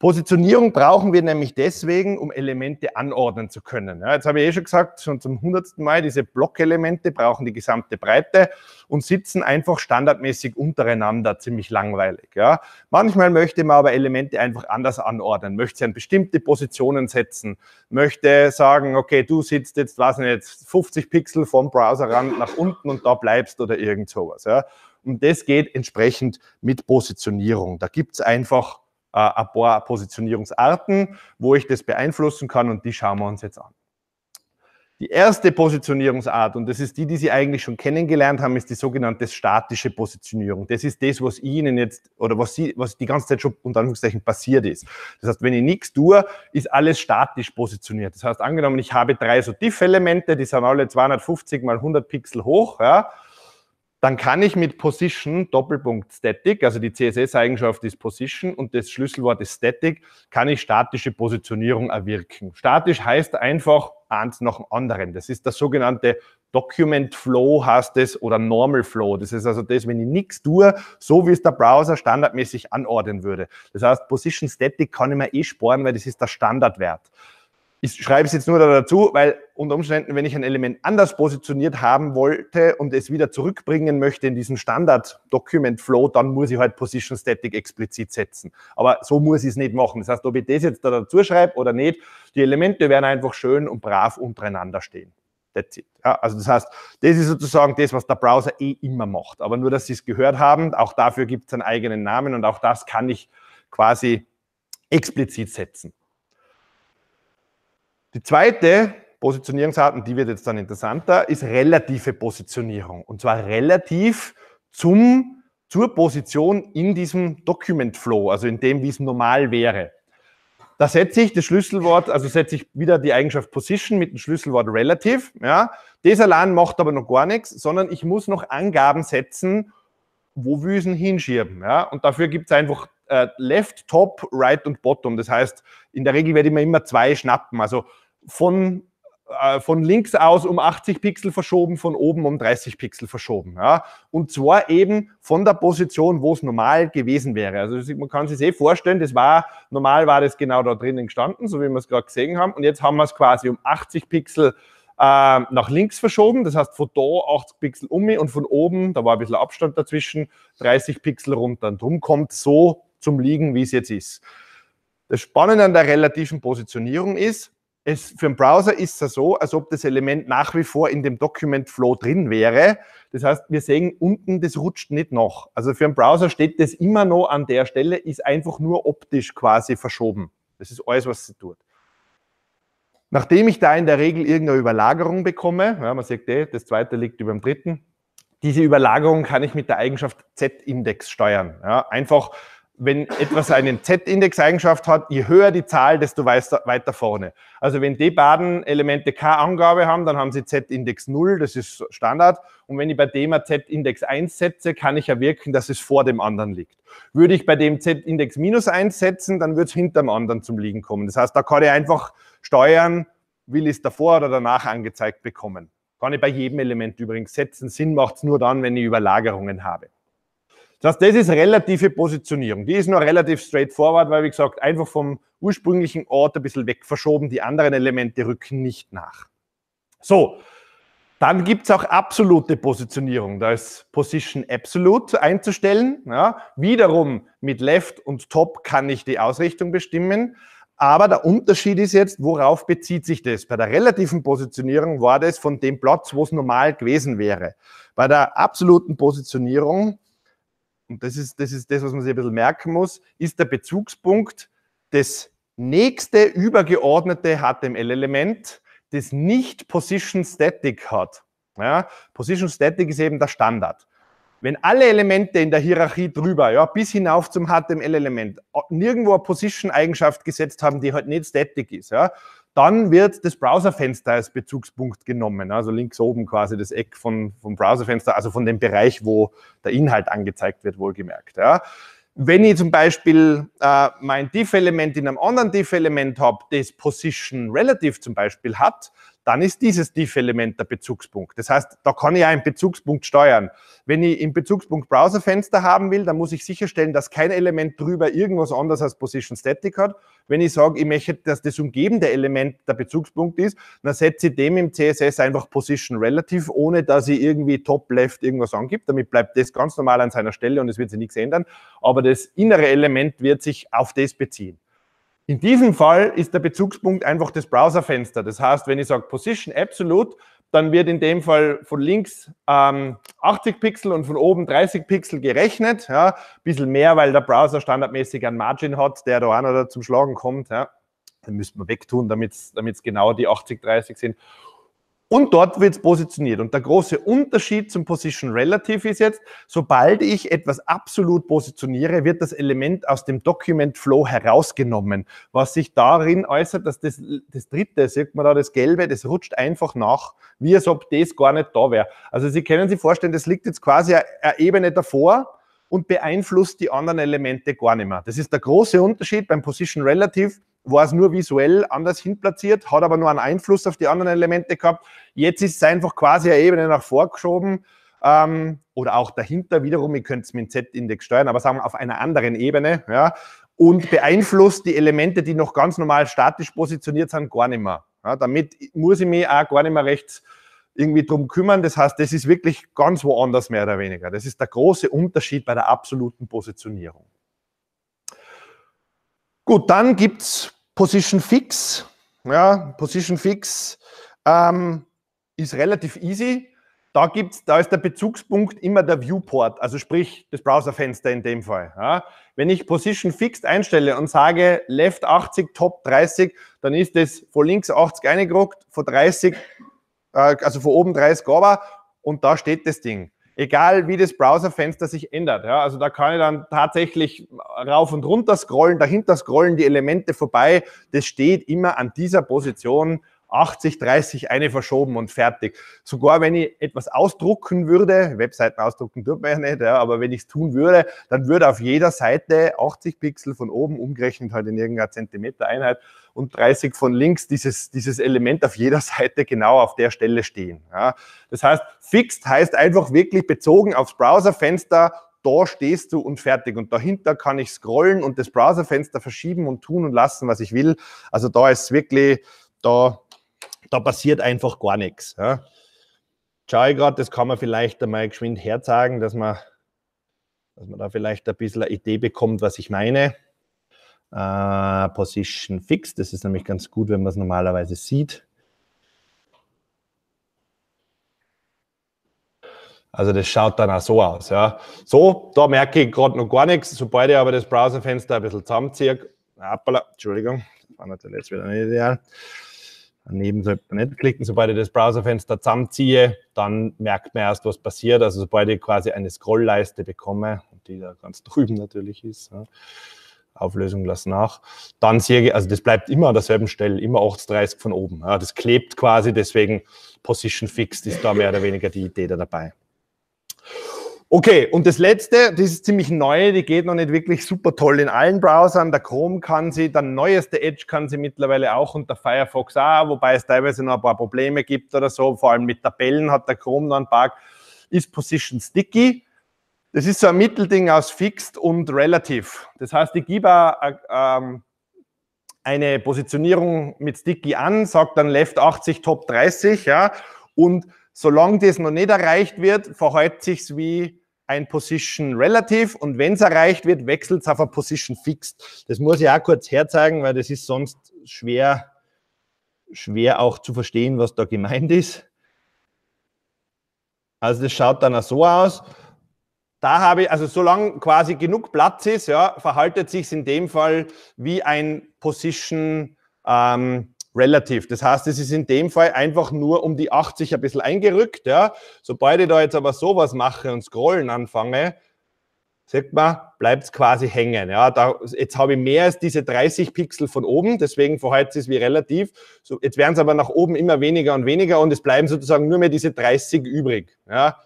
Positionierung brauchen wir nämlich deswegen, um Elemente anordnen zu können. Ja, jetzt habe ich eh schon gesagt, schon zum hundertsten Mal, diese Blockelemente brauchen die gesamte Breite und sitzen einfach standardmäßig untereinander, ziemlich langweilig. Ja. Manchmal möchte man aber Elemente einfach anders anordnen, möchte sie an bestimmte Positionen setzen, möchte sagen, okay, du sitzt jetzt, was nicht, 50 Pixel vom Browserrand nach unten und da bleibst oder irgend sowas. Ja. Und das geht entsprechend mit Positionierung. Da gibt es einfach äh, ein paar Positionierungsarten, wo ich das beeinflussen kann und die schauen wir uns jetzt an. Die erste Positionierungsart, und das ist die, die Sie eigentlich schon kennengelernt haben, ist die sogenannte statische Positionierung. Das ist das, was Ihnen jetzt oder was, Sie, was die ganze Zeit schon unter Anführungszeichen passiert ist. Das heißt, wenn ich nichts tue, ist alles statisch positioniert. Das heißt, angenommen, ich habe drei so Diff-Elemente, die sind alle 250 mal 100 Pixel hoch, ja, dann kann ich mit Position, Doppelpunkt Static, also die CSS-Eigenschaft ist Position und das Schlüsselwort ist Static, kann ich statische Positionierung erwirken. Statisch heißt einfach eins nach dem anderen. Das ist das sogenannte Document Flow heißt es oder Normal Flow. Das ist also das, wenn ich nichts tue, so wie es der Browser standardmäßig anordnen würde. Das heißt, Position Static kann ich mir eh sparen, weil das ist der Standardwert. Ich schreibe es jetzt nur da dazu, weil unter Umständen, wenn ich ein Element anders positioniert haben wollte und es wieder zurückbringen möchte in diesen Standard-Document-Flow, dann muss ich halt Position Static explizit setzen. Aber so muss ich es nicht machen. Das heißt, ob ich das jetzt da dazu schreibe oder nicht, die Elemente werden einfach schön und brav untereinander stehen. That's it. Ja, also das heißt, das ist sozusagen das, was der Browser eh immer macht. Aber nur, dass Sie es gehört haben, auch dafür gibt es einen eigenen Namen und auch das kann ich quasi explizit setzen. Die zweite Positionierungsarten, die wird jetzt dann interessanter, ist relative Positionierung. Und zwar relativ zum, zur Position in diesem Document Flow, also in dem, wie es normal wäre. Da setze ich das Schlüsselwort, also setze ich wieder die Eigenschaft Position mit dem Schlüsselwort Relative. Ja. Das allein macht aber noch gar nichts, sondern ich muss noch Angaben setzen, wo wir es hinschieben. Ja. Und dafür gibt es einfach äh, Left, Top, Right und Bottom. Das heißt, in der Regel werde ich mir immer zwei schnappen. Also von, äh, von links aus um 80 Pixel verschoben, von oben um 30 Pixel verschoben. Ja? Und zwar eben von der Position, wo es normal gewesen wäre. Also man kann sich eh vorstellen, das war, normal war das genau da drinnen gestanden, so wie wir es gerade gesehen haben. Und jetzt haben wir es quasi um 80 Pixel äh, nach links verschoben. Das heißt, von da 80 Pixel um mich und von oben, da war ein bisschen Abstand dazwischen, 30 Pixel runter. Und drum kommt so zum Liegen, wie es jetzt ist. Das Spannende an der relativen Positionierung ist, es, für einen Browser ist es so, als ob das Element nach wie vor in dem Document Flow drin wäre. Das heißt, wir sehen unten, das rutscht nicht noch. Also für einen Browser steht das immer noch an der Stelle, ist einfach nur optisch quasi verschoben. Das ist alles, was sie tut. Nachdem ich da in der Regel irgendeine Überlagerung bekomme, ja, man sieht, ey, eh, das zweite liegt über dem dritten, diese Überlagerung kann ich mit der Eigenschaft Z-Index steuern. Ja, einfach, wenn etwas einen Z-Index-Eigenschaft hat, je höher die Zahl, desto weiter vorne. Also wenn die beiden Elemente keine Angabe haben, dann haben sie Z-Index 0, das ist Standard. Und wenn ich bei dem ein Z-Index 1 setze, kann ich erwirken, dass es vor dem anderen liegt. Würde ich bei dem Z-Index minus 1 setzen, dann wird es hinter dem anderen zum Liegen kommen. Das heißt, da kann ich einfach steuern, will ich es davor oder danach angezeigt bekommen. Kann ich bei jedem Element übrigens setzen. Sinn macht es nur dann, wenn ich Überlagerungen habe. Das heißt, das ist relative Positionierung. Die ist nur relativ straightforward, weil, wie gesagt, einfach vom ursprünglichen Ort ein bisschen weg verschoben. Die anderen Elemente rücken nicht nach. So, dann gibt es auch absolute Positionierung. Da ist Position Absolute einzustellen. Ja, wiederum mit Left und Top kann ich die Ausrichtung bestimmen. Aber der Unterschied ist jetzt, worauf bezieht sich das? Bei der relativen Positionierung war das von dem Platz, wo es normal gewesen wäre. Bei der absoluten Positionierung und das ist, das ist das, was man sich ein bisschen merken muss, ist der Bezugspunkt das nächste übergeordnete HTML-Element, das nicht Position Static hat. Ja, Position Static ist eben der Standard. Wenn alle Elemente in der Hierarchie drüber, ja, bis hinauf zum HTML-Element, nirgendwo eine Position-Eigenschaft gesetzt haben, die halt nicht static ist, ja, dann wird das Browserfenster als Bezugspunkt genommen, also links oben quasi das Eck von, vom Browserfenster, also von dem Bereich, wo der Inhalt angezeigt wird, wohlgemerkt. Ja. Wenn ich zum Beispiel äh, mein Diff-Element in einem anderen Diff-Element habe, das Position Relative zum Beispiel hat, dann ist dieses Diff-Element der Bezugspunkt. Das heißt, da kann ich einen Bezugspunkt steuern. Wenn ich im Bezugspunkt Browserfenster haben will, dann muss ich sicherstellen, dass kein Element drüber irgendwas anderes als Position Static hat. Wenn ich sage, ich möchte, dass das umgebende Element der Bezugspunkt ist, dann setze ich dem im CSS einfach Position Relative, ohne dass ich irgendwie Top Left irgendwas angibt. Damit bleibt das ganz normal an seiner Stelle und es wird sich nichts ändern. Aber das innere Element wird sich auf das beziehen. In diesem Fall ist der Bezugspunkt einfach das Browserfenster. Das heißt, wenn ich sage Position Absolute, dann wird in dem Fall von links ähm, 80 Pixel und von oben 30 Pixel gerechnet. Ja, ein bisschen mehr, weil der Browser standardmäßig einen Margin hat, der da auch noch zum Schlagen kommt. Ja. Den müsste man wegtun, damit es genau die 80, 30 sind. Und dort wird es positioniert. Und der große Unterschied zum Position Relative ist jetzt, sobald ich etwas absolut positioniere, wird das Element aus dem Document Flow herausgenommen, was sich darin äußert, dass das, das dritte, sieht man da das Gelbe, das rutscht einfach nach, wie als ob das gar nicht da wäre. Also Sie können sich vorstellen, das liegt jetzt quasi eine, eine Ebene davor und beeinflusst die anderen Elemente gar nicht mehr. Das ist der große Unterschied beim Position Relative war es nur visuell anders hinplatziert, hat aber nur einen Einfluss auf die anderen Elemente gehabt. Jetzt ist es einfach quasi eine Ebene nach vorgeschoben ähm, oder auch dahinter wiederum, ihr könnt es mit dem Z-Index steuern, aber sagen wir auf einer anderen Ebene ja, und beeinflusst die Elemente, die noch ganz normal statisch positioniert sind, gar nicht mehr. Ja, damit muss ich mich auch gar nicht mehr rechts irgendwie drum kümmern. Das heißt, das ist wirklich ganz woanders mehr oder weniger. Das ist der große Unterschied bei der absoluten Positionierung. Gut, dann gibt es Position Fix, ja, Position Fix ähm, ist relativ easy. Da, gibt's, da ist der Bezugspunkt immer der Viewport, also sprich das Browserfenster in dem Fall. Ja. Wenn ich Position Fixed einstelle und sage Left 80, Top 30, dann ist das von links 80 eingeruckt, von 30, äh, also von oben 30 aber und da steht das Ding egal wie das Browserfenster sich ändert. Ja, also da kann ich dann tatsächlich rauf und runter scrollen, dahinter scrollen die Elemente vorbei. Das steht immer an dieser Position 80, 30 eine verschoben und fertig. Sogar wenn ich etwas ausdrucken würde, Webseiten ausdrucken tut man ja nicht, ja, aber wenn ich es tun würde, dann würde auf jeder Seite 80 Pixel von oben umgerechnet halt in irgendeiner Zentimeter-Einheit und 30 von links dieses, dieses Element auf jeder Seite genau auf der Stelle stehen. Ja. Das heißt, fixed heißt einfach wirklich bezogen aufs Browserfenster da stehst du und fertig. Und dahinter kann ich scrollen und das Browserfenster verschieben und tun und lassen, was ich will. Also da ist wirklich, da da passiert einfach gar nichts. Ja. Schau ich gerade, das kann man vielleicht einmal geschwind herzagen, dass man, dass man da vielleicht ein bisschen eine Idee bekommt, was ich meine. Äh, Position Fix, das ist nämlich ganz gut, wenn man es normalerweise sieht. Also das schaut dann auch so aus. Ja. So, da merke ich gerade noch gar nichts. Sobald ich aber das Browserfenster ein bisschen zusammenziehe, hoppala, Entschuldigung, war natürlich jetzt wieder nicht ideal. Daneben sollte man nicht klicken. Sobald ich das Browserfenster zusammenziehe, dann merkt man erst, was passiert. Also sobald ich quasi eine Scrollleiste bekomme, die da ganz (laughs) drüben natürlich ist, ja. Auflösung lass nach, dann sehe ich, also das bleibt immer an derselben Stelle, immer 830 von oben. Ja. Das klebt quasi, deswegen Position Fixed ist da mehr oder weniger die Idee da dabei. Okay, und das letzte, das ist ziemlich neu, die geht noch nicht wirklich super toll in allen Browsern. Der Chrome kann sie, der neueste Edge kann sie mittlerweile auch und der Firefox auch, wobei es teilweise noch ein paar Probleme gibt oder so. Vor allem mit Tabellen hat der Chrome noch ein paar. Ist Position Sticky. Das ist so ein Mittelding aus Fixed und Relative. Das heißt, ich gebe ähm, eine Positionierung mit Sticky an, sagt dann Left 80, Top 30, ja, und solange das noch nicht erreicht wird, verhält sich es wie ein Position Relative und wenn es erreicht wird, wechselt es auf ein Position Fixed. Das muss ich auch kurz herzeigen, weil das ist sonst schwer, schwer auch zu verstehen, was da gemeint ist. Also das schaut dann auch so aus. Da habe ich, also solange quasi genug Platz ist, ja, verhaltet sich in dem Fall wie ein Position ähm, relativ. Das heißt, es ist in dem Fall einfach nur um die 80 ein bisschen eingerückt. Ja? Sobald ich da jetzt aber sowas mache und scrollen anfange, sieht man, bleibt es quasi hängen. Ja? Da, jetzt habe ich mehr als diese 30 Pixel von oben, deswegen verhält es wie relativ. So, jetzt werden es aber nach oben immer weniger und weniger und es bleiben sozusagen nur mehr diese 30 übrig. Ja?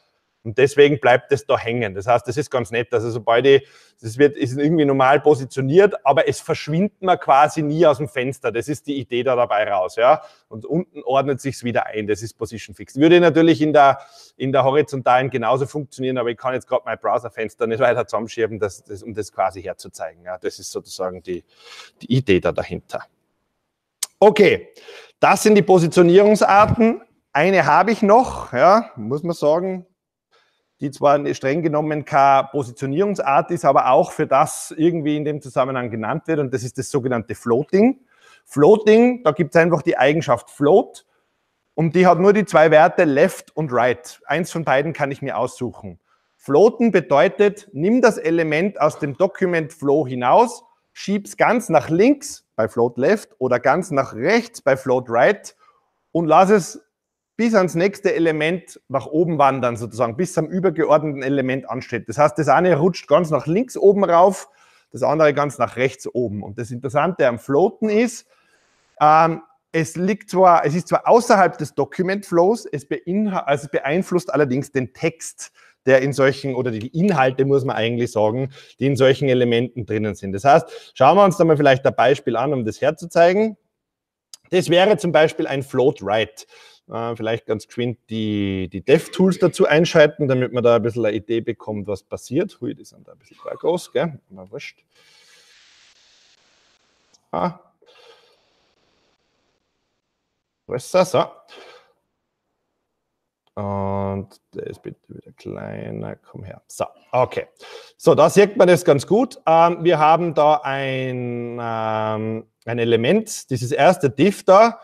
Und deswegen bleibt es da hängen. Das heißt, das ist ganz nett. Also sobald ich, das wird, ist irgendwie normal positioniert, aber es verschwindet man quasi nie aus dem Fenster. Das ist die Idee da dabei raus, ja. Und unten ordnet sich's wieder ein. Das ist Position Fix. Würde natürlich in der, in der horizontalen genauso funktionieren, aber ich kann jetzt gerade mein Browserfenster nicht weiter zusammenschieben, das, das, um das quasi herzuzeigen. Ja, das ist sozusagen die, die Idee da dahinter. Okay. Das sind die Positionierungsarten. Eine habe ich noch, ja, muss man sagen, die zwar streng genommen keine Positionierungsart ist, aber auch für das irgendwie in dem Zusammenhang genannt wird und das ist das sogenannte Floating. Floating, da gibt es einfach die Eigenschaft Float und die hat nur die zwei Werte Left und Right. Eins von beiden kann ich mir aussuchen. Floaten bedeutet, nimm das Element aus dem Document Flow hinaus, schieb's ganz nach links bei Float Left oder ganz nach rechts bei Float Right und lass es bis ans nächste Element nach oben wandern, sozusagen, bis zum übergeordneten Element ansteht. Das heißt, das eine rutscht ganz nach links oben rauf, das andere ganz nach rechts oben. Und das Interessante am Floaten ist, ähm, es liegt zwar, es ist zwar außerhalb des Document Flows, es, also es beeinflusst allerdings den Text, der in solchen, oder die Inhalte, muss man eigentlich sagen, die in solchen Elementen drinnen sind. Das heißt, schauen wir uns da mal vielleicht ein Beispiel an, um das herzuzeigen. Das wäre zum Beispiel ein Float Write. Äh, vielleicht ganz geschwind die, die Dev-Tools dazu einschalten, damit man da ein bisschen eine Idee bekommt, was passiert. Hui, die sind da ein bisschen groß, gell? Mal wurscht. Ah. Größer, so. Und der ist bitte wieder kleiner, komm her. So, okay. So, da sieht man das ganz gut. Ähm, wir haben da ein, ähm, ein Element, dieses erste Div da,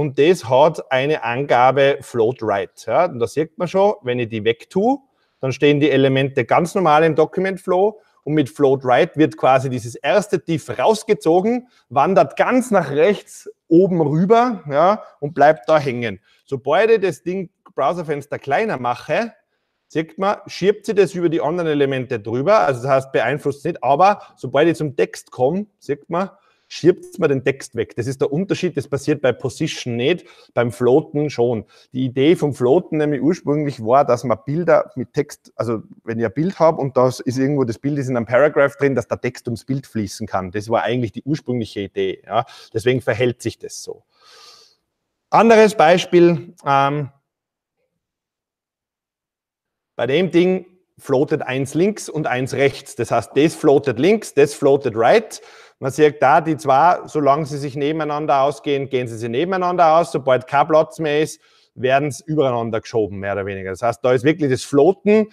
und das hat eine Angabe Float Right. Ja? Und da sieht man schon, wenn ich die wegtue, dann stehen die Elemente ganz normal im Document Flow und mit Float Right wird quasi dieses erste Tief rausgezogen, wandert ganz nach rechts oben rüber ja, und bleibt da hängen. Sobald ich das Ding Browserfenster kleiner mache, sieht man, schiebt sie das über die anderen Elemente drüber, also das heißt beeinflusst nicht, aber sobald ich zum Text komme, sieht man, schiebt man den Text weg. Das ist der Unterschied, das passiert bei Position nicht, beim Floaten schon. Die Idee vom Floaten nämlich ursprünglich war, dass man Bilder mit Text, also wenn ich ein Bild habe und das ist irgendwo, das Bild ist in einem Paragraph drin, dass der Text ums Bild fließen kann. Das war eigentlich die ursprüngliche Idee. Ja? Deswegen verhält sich das so. Anderes Beispiel, ähm, bei dem Ding floatet eins links und eins rechts. Das heißt, das floatet links, das floatet right. Man sieht da, die zwei, solange sie sich nebeneinander ausgehen, gehen sie sich nebeneinander aus. Sobald kein Platz mehr ist, werden sie übereinander geschoben, mehr oder weniger. Das heißt, da ist wirklich das Floten,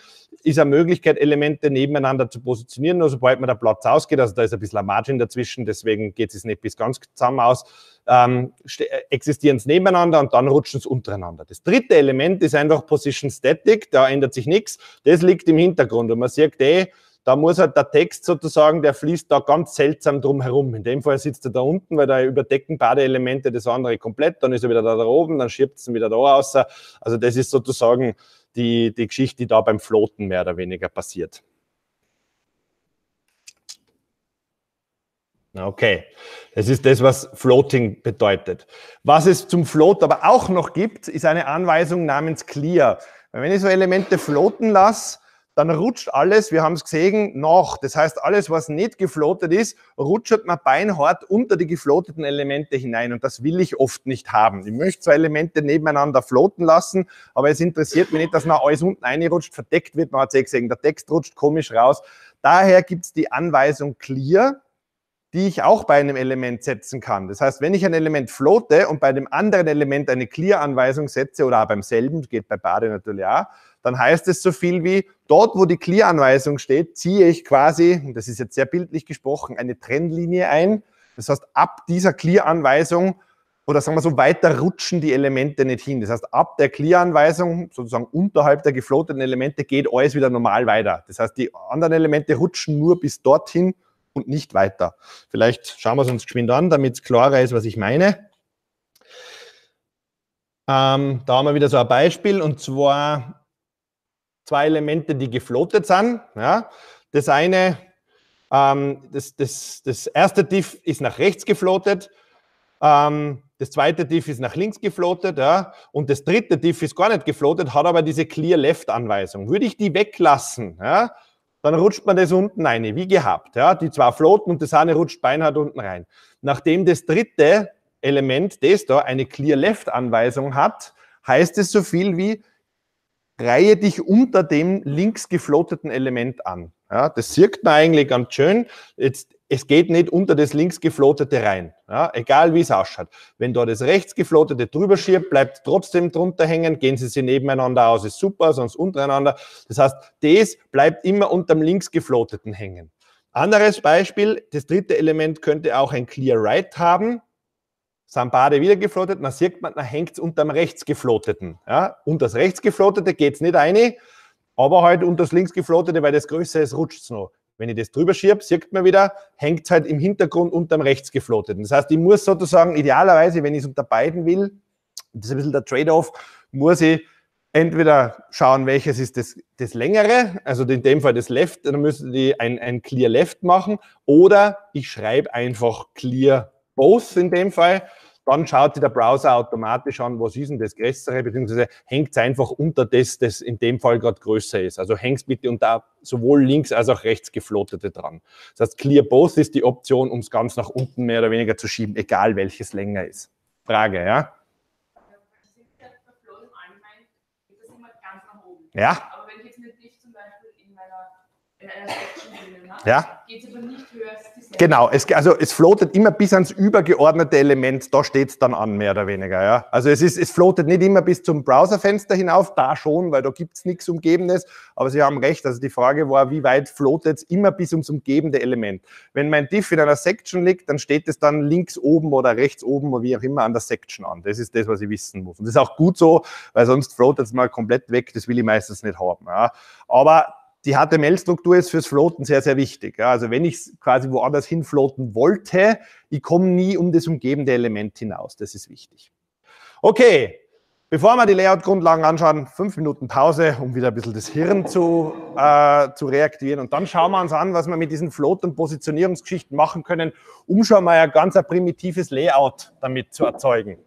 ist eine Möglichkeit, Elemente nebeneinander zu positionieren. Nur sobald man der Platz ausgeht, also da ist ein bisschen ein Margin dazwischen, deswegen geht es nicht bis ganz zusammen aus, ähm, äh, existieren sie nebeneinander und dann rutschen sie untereinander. Das dritte Element ist einfach Position Static, da ändert sich nichts. Das liegt im Hintergrund und man sieht, eh, da muss halt der Text sozusagen, der fließt da ganz seltsam drum herum. In dem Fall sitzt er da unten, weil da überdecken beide Elemente das andere komplett, dann ist er wieder da, da oben, dann schiebt es ihn wieder da raus. Also das ist sozusagen die, die Geschichte, die da beim Floten mehr oder weniger passiert. Okay, das ist das, was Floating bedeutet. Was es zum Float aber auch noch gibt, ist eine Anweisung namens Clear. Wenn ich so Elemente floaten lasse, dann rutscht alles, wir haben es gesehen, noch. Das heißt, alles, was nicht gefloatet ist, rutscht man beinhart unter die gefloteten Elemente hinein. Und das will ich oft nicht haben. Ich möchte zwei Elemente nebeneinander floaten lassen, aber es interessiert mich nicht, dass man alles unten einrutscht, verdeckt wird. Man hat es eh gesehen, der Text rutscht komisch raus. Daher gibt es die Anweisung Clear, die ich auch bei einem Element setzen kann. Das heißt, wenn ich ein Element floate und bei dem anderen Element eine Clear-Anweisung setze oder auch beim selben, geht bei Bade natürlich auch, dann heißt es so viel wie, dort wo die Clear-Anweisung steht, ziehe ich quasi, und das ist jetzt sehr bildlich gesprochen, eine Trennlinie ein. Das heißt, ab dieser Clear-Anweisung oder sagen wir so, weiter rutschen die Elemente nicht hin. Das heißt, ab der Clear-Anweisung, sozusagen unterhalb der gefloteten Elemente, geht alles wieder normal weiter. Das heißt, die anderen Elemente rutschen nur bis dorthin und nicht weiter. Vielleicht schauen wir es uns geschwind an, damit es klarer ist, was ich meine. Ähm, da haben wir wieder so ein Beispiel und zwar zwei Elemente, die geflotet sind. Ja. Das eine, ähm, das, das, das erste Diff ist nach rechts geflotet, ähm, das zweite Diff ist nach links geflotet ja. und das dritte Diff ist gar nicht geflotet, hat aber diese Clear Left Anweisung. Würde ich die weglassen, ja, dann rutscht man das unten rein, wie gehabt. Ja. Die zwei floten und das eine rutscht beinhart unten rein. Nachdem das dritte Element, das da, eine Clear Left Anweisung hat, heißt es so viel wie, reihe dich unter dem links gefloteten Element an. Ja, das sieht man eigentlich ganz schön. Jetzt, es geht nicht unter das links geflotete rein, ja, egal wie es ausschaut. Wenn da das rechts geflotete drüber schiebt, bleibt trotzdem drunter hängen, gehen sie sie nebeneinander aus, ist super, sonst untereinander. Das heißt, das bleibt immer unterm links gefloteten hängen. Anderes Beispiel, das dritte Element könnte auch ein Clear Right haben sind beide wieder gefloatet, dann sieht man, dann hängt es unter dem rechtsgefloteten. Ja? Und das rechtsgeflotete geht es nicht rein, aber halt unter das linksgeflotete, weil das größer ist, rutscht es noch. Wenn ich das drüber schiebe, sieht man wieder, hängt es halt im Hintergrund unterm rechtsgefloteten. Das heißt, ich muss sozusagen idealerweise, wenn ich es unter beiden will, das ist ein bisschen der Trade-off, muss ich entweder schauen, welches ist das, das längere, also in dem Fall das Left, dann müsste ich ein, ein Clear Left machen, oder ich schreibe einfach Clear both in dem Fall, dann schaut sich der Browser automatisch an, was ist denn das Größere, beziehungsweise hängt es einfach unter das, das in dem Fall gerade größer ist. Also hängt es bitte unter sowohl links als auch rechts geflotete dran. Das heißt, Clear Both ist die Option, um es ganz nach unten mehr oder weniger zu schieben, egal welches länger ist. Frage, ja? Ja. Ne? Ja? Genau, es, also es floatet immer bis ans übergeordnete Element, da steht es dann an, mehr oder weniger. Ja? Also es, ist, es floatet nicht immer bis zum Browserfenster hinauf, da schon, weil da gibt es nichts Umgebendes. aber Sie haben recht, also die Frage war, wie weit floatet es immer bis ums umgebende Element. Wenn mein Diff in einer Section liegt, dann steht es dann links oben oder rechts oben oder wie auch immer an der Section an. Das ist das, was ich wissen muss. Und das ist auch gut so, weil sonst floatet es mal komplett weg, das will ich meistens nicht haben. Ja? Aber die HTML-Struktur ist fürs Floaten sehr, sehr wichtig. Ja, also wenn ich quasi woanders hin floaten wollte, ich komme nie um das umgebende Element hinaus. Das ist wichtig. Okay, bevor wir die Layout-Grundlagen anschauen, fünf Minuten Pause, um wieder ein bisschen das Hirn zu, äh, zu reaktivieren. Und dann schauen wir uns an, was wir mit diesen Float- und Positionierungsgeschichten machen können, um schon mal ein ganz ein primitives Layout damit zu erzeugen.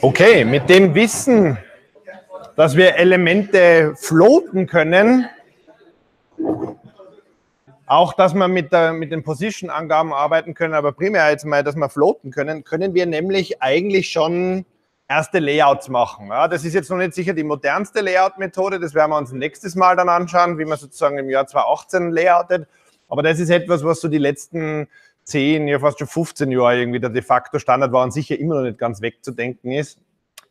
Okay, mit dem Wissen, dass wir Elemente floaten können, auch dass wir mit, der, mit den Position-Angaben arbeiten können, aber primär jetzt mal, dass wir floaten können, können wir nämlich eigentlich schon erste Layouts machen. Ja, das ist jetzt noch nicht sicher die modernste Layout-Methode, das werden wir uns nächstes Mal dann anschauen, wie man sozusagen im Jahr 2018 layoutet. Aber das ist etwas, was so die letzten 10, ja fast schon 15 Jahre irgendwie der de facto Standard war und sicher immer noch nicht ganz wegzudenken ist,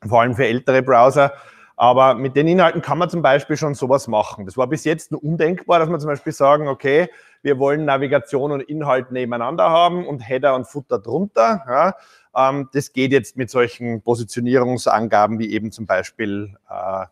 vor allem für ältere Browser. Aber mit den Inhalten kann man zum Beispiel schon sowas machen. Das war bis jetzt nur undenkbar, dass man zum Beispiel sagen, okay, wir wollen Navigation und Inhalt nebeneinander haben und Header und Footer drunter. Ja, ähm, das geht jetzt mit solchen Positionierungsangaben wie eben zum Beispiel äh,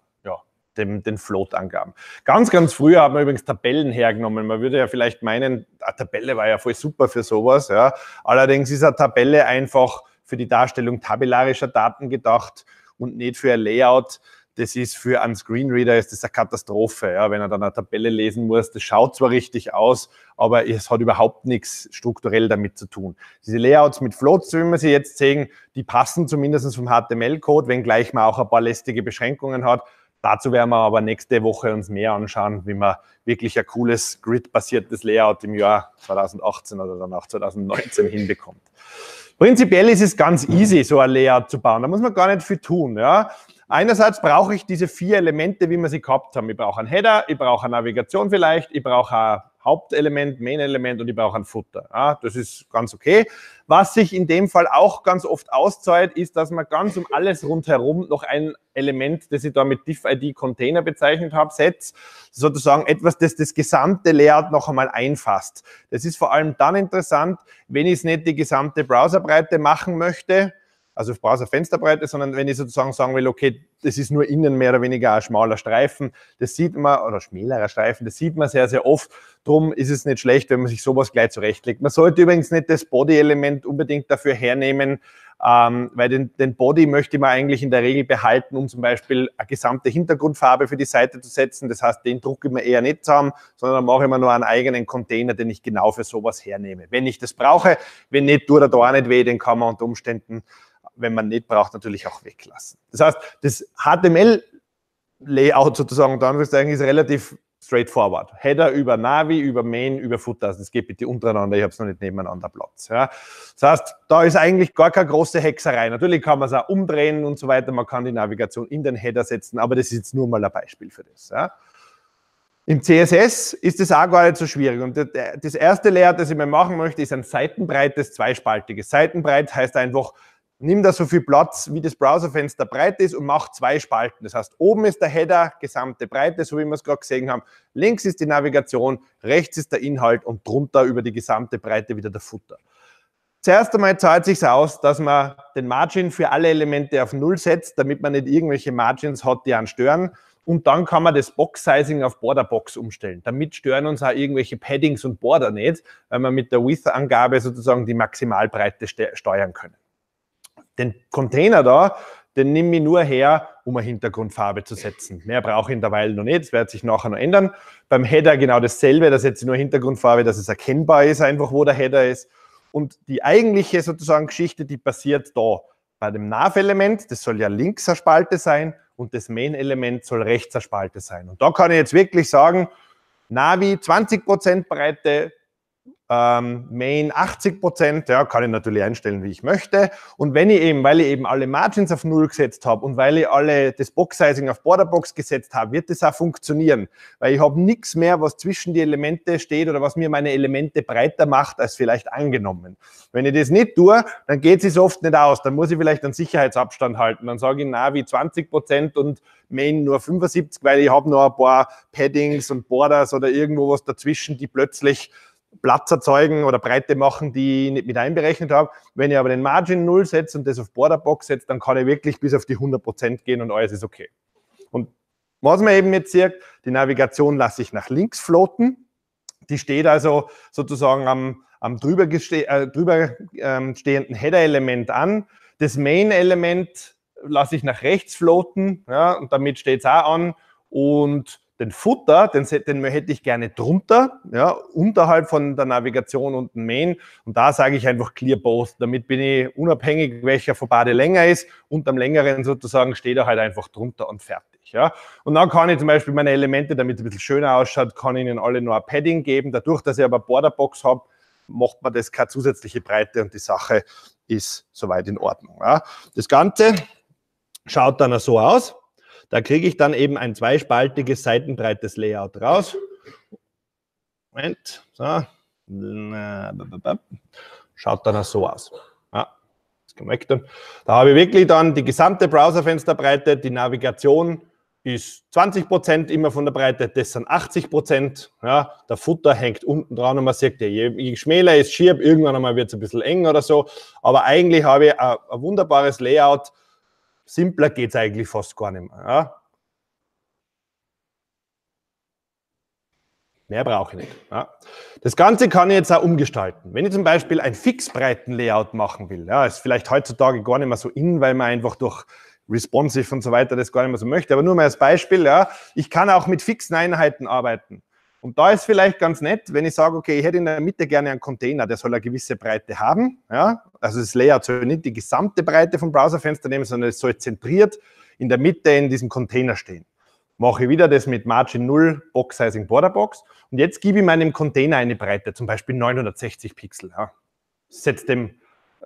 dem, den Float-Angaben. Ganz, ganz früher hat man übrigens Tabellen hergenommen. Man würde ja vielleicht meinen, eine ah, Tabelle war ja voll super für sowas. Ja. Allerdings ist eine Tabelle einfach für die Darstellung tabellarischer Daten gedacht und nicht für ein Layout. Das ist für einen Screenreader ist das eine Katastrophe, ja, wenn er dann eine Tabelle lesen muss. Das schaut zwar richtig aus, aber es hat überhaupt nichts strukturell damit zu tun. Diese Layouts mit Floats, wie wir sie jetzt sehen, die passen zumindest vom HTML-Code, wenngleich man auch ein paar lästige Beschränkungen hat. Dazu werden wir aber nächste Woche uns mehr anschauen, wie man wirklich ein cooles grid-basiertes Layout im Jahr 2018 oder dann auch 2019 hinbekommt. Prinzipiell ist es ganz easy, so ein Layout zu bauen. Da muss man gar nicht viel tun. Ja? Einerseits brauche ich diese vier Elemente, wie wir sie gehabt haben. Ich brauche einen Header, ich brauche eine Navigation vielleicht, ich brauche eine Hauptelement, Main-Element und ich brauche ein Futter. Ja, ah, das ist ganz okay. Was sich in dem Fall auch ganz oft auszahlt, ist, dass man ganz um alles rundherum noch ein Element, das ich da mit diff-id Container bezeichnet habe, setzt, sozusagen etwas, das das gesamte Layout noch einmal einfasst. Das ist vor allem dann interessant, wenn ich es nicht die gesamte Browserbreite machen möchte, also Browser Fensterbreite, sondern wenn ich sozusagen sagen will, okay, das ist nur innen mehr oder weniger ein schmaler Streifen, das sieht man, oder schmälerer Streifen, das sieht man sehr, sehr oft. Drum ist es nicht schlecht, wenn man sich sowas gleich zurechtlegt. Man sollte übrigens nicht das Body-Element unbedingt dafür hernehmen, ähm, weil den, den Body möchte man eigentlich in der Regel behalten, um zum Beispiel eine gesamte Hintergrundfarbe für die Seite zu setzen. Das heißt, den Druck ich mir eher nicht zusammen, sondern dann mache ich mir nur einen eigenen Container, den ich genau für sowas hernehme. Wenn ich das brauche, wenn nicht, tut er da auch nicht weh, den kann man unter Umständen wenn man nicht braucht, natürlich auch weglassen. Das heißt, das HTML-Layout sozusagen, dann ist relativ straightforward. Header über Navi, über Main, über Footer. Also das geht bitte untereinander, ich habe es noch nicht nebeneinander Platz. Ja. Das heißt, da ist eigentlich gar keine große Hexerei. Natürlich kann man es auch umdrehen und so weiter, man kann die Navigation in den Header setzen, aber das ist jetzt nur mal ein Beispiel für das. Ja. Im CSS ist das auch gar nicht so schwierig. Und das erste Layout, das ich mir machen möchte, ist ein seitenbreites, zweispaltiges. Seitenbreit heißt einfach, nimm da so viel Platz, wie das Browserfenster breit ist und mach zwei Spalten. Das heißt, oben ist der Header, gesamte Breite, so wie wir es gerade gesehen haben. Links ist die Navigation, rechts ist der Inhalt und drunter über die gesamte Breite wieder der Futter. Zuerst einmal zahlt sich aus, dass man den Margin für alle Elemente auf Null setzt, damit man nicht irgendwelche Margins hat, die einen stören. Und dann kann man das Box-Sizing auf Border-Box umstellen. Damit stören uns auch irgendwelche Paddings und Border nicht, weil wir mit der Width-Angabe sozusagen die Maximalbreite steuern können den Container da, den nehme ich nur her, um eine Hintergrundfarbe zu setzen. Mehr brauche ich in der Weile noch nicht, das wird sich nachher noch ändern. Beim Header genau dasselbe, da setze ich nur Hintergrundfarbe, dass es erkennbar ist, einfach wo der Header ist. Und die eigentliche sozusagen Geschichte, die passiert da. Bei dem Nav-Element, das soll ja links eine Spalte sein und das Main-Element soll rechts eine Spalte sein. Und da kann ich jetzt wirklich sagen, Navi 20% Breite, ähm, Main 80 Prozent, ja, kann ich natürlich einstellen, wie ich möchte. Und wenn ich eben, weil ich eben alle Margins auf Null gesetzt habe und weil ich alle das Box-Sizing auf Borderbox gesetzt habe, wird das auch funktionieren. Weil ich habe nichts mehr, was zwischen die Elemente steht oder was mir meine Elemente breiter macht, als vielleicht angenommen. Wenn ich das nicht tue, dann geht es oft nicht aus. Dann muss ich vielleicht einen Sicherheitsabstand halten. Dann sage ich na wie 20 Prozent und Main nur 75, weil ich habe noch ein paar Paddings und Borders oder irgendwo was dazwischen, die plötzlich Platz erzeugen oder Breite machen, die ich nicht mit einberechnet habe. Wenn ich aber den Margin 0 setze und das auf Borderbox setze, dann kann ich wirklich bis auf die 100% gehen und alles ist okay. Und was man eben jetzt sieht, die Navigation lasse ich nach links floaten. Die steht also sozusagen am, am drüber, äh, drüber ähm, stehenden Header-Element an. Das Main-Element lasse ich nach rechts floaten ja, und damit steht es auch an. Und den Futter, den, den, hätte ich gerne drunter, ja, unterhalb von der Navigation und dem Main. Und da sage ich einfach Clear Both. Damit bin ich unabhängig, welcher Verbade länger ist. Und am längeren sozusagen steht er halt einfach drunter und fertig. Ja. Und dann kann ich zum Beispiel meine Elemente, damit es ein bisschen schöner ausschaut, kann ich ihnen alle nur ein Padding geben. Dadurch, dass ich aber Borderbox habe, macht man das keine zusätzliche Breite und die Sache ist soweit in Ordnung. Ja. Das Ganze schaut dann so aus. Da kriege ich dann eben ein zweispaltiges, seitenbreites Layout raus. Moment, so. Schaut dann so aus. Ja, das kann man dann. Da habe ich wirklich dann die gesamte Browserfensterbreite, die Navigation, ist 20 immer von der Breite, das sind 80 Ja, der Futter hängt unten dran und man sieht, je, je schmäler es schiebt, irgendwann einmal wird es ein bisschen eng oder so. Aber eigentlich habe ich ein, ein wunderbares Layout, Simpler geht es eigentlich fast gar nicht mehr. Ja? Mehr brauche ich nicht. Ja. Das Ganze kann ich jetzt auch umgestalten. Wenn ich zum Beispiel ein Fixbreiten-Layout machen will, ja, ist vielleicht heutzutage gar nicht mehr so in, weil man einfach durch responsive und so weiter das gar nicht mehr so möchte. Aber nur mal als Beispiel, ja, ich kann auch mit fixen Einheiten arbeiten. Und da ist vielleicht ganz nett, wenn ich sage, okay, ich hätte in der Mitte gerne einen Container, der soll eine gewisse Breite haben. Ja? Also das Layout soll nicht die gesamte Breite vom Browserfenster nehmen, sondern es soll zentriert in der Mitte in diesem Container stehen. Mache ich wieder das mit Margin 0, Box Sizing Border Box. Und jetzt gebe ich meinem Container eine Breite, zum Beispiel 960 Pixel. Ja? Setze dem,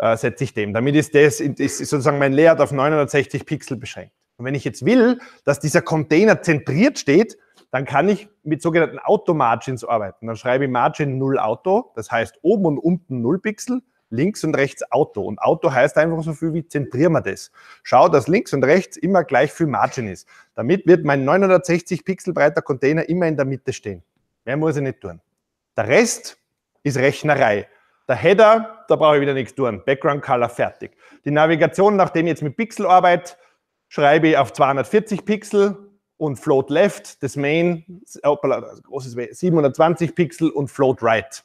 äh, ich dem. Damit ist das ist sozusagen mein Layout auf 960 Pixel beschränkt. Und wenn ich jetzt will, dass dieser Container zentriert steht, dann kann ich mit sogenannten Auto-Margins arbeiten. Dann schreibe ich Margin 0 Auto, das heißt oben und unten 0 Pixel, links und rechts Auto. Und Auto heißt einfach so viel wie zentrieren wir das. Schau, dass links und rechts immer gleich viel Margin ist. Damit wird mein 960 Pixel breiter Container immer in der Mitte stehen. Mehr muss ich nicht tun. Der Rest ist Rechnerei. Der Header, da brauche ich wieder nichts tun. Background Color fertig. Die Navigation, nachdem ich jetzt mit Pixel arbeite, schreibe ich auf 240 Pixel und Float Left, das Main, 720 Pixel und Float Right.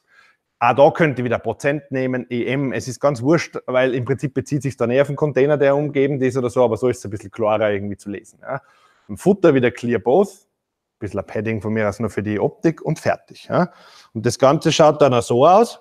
Ah, da könnt ihr wieder Prozent nehmen, EM. Es ist ganz wurscht, weil im Prinzip bezieht sich auf den Container, der umgeben ist oder so, aber so ist es ein bisschen klarer irgendwie zu lesen. Ja. Im Footer wieder Clear Both, ein bisschen Padding von mir aus nur für die Optik und fertig. Ja. Und das Ganze schaut dann auch so aus.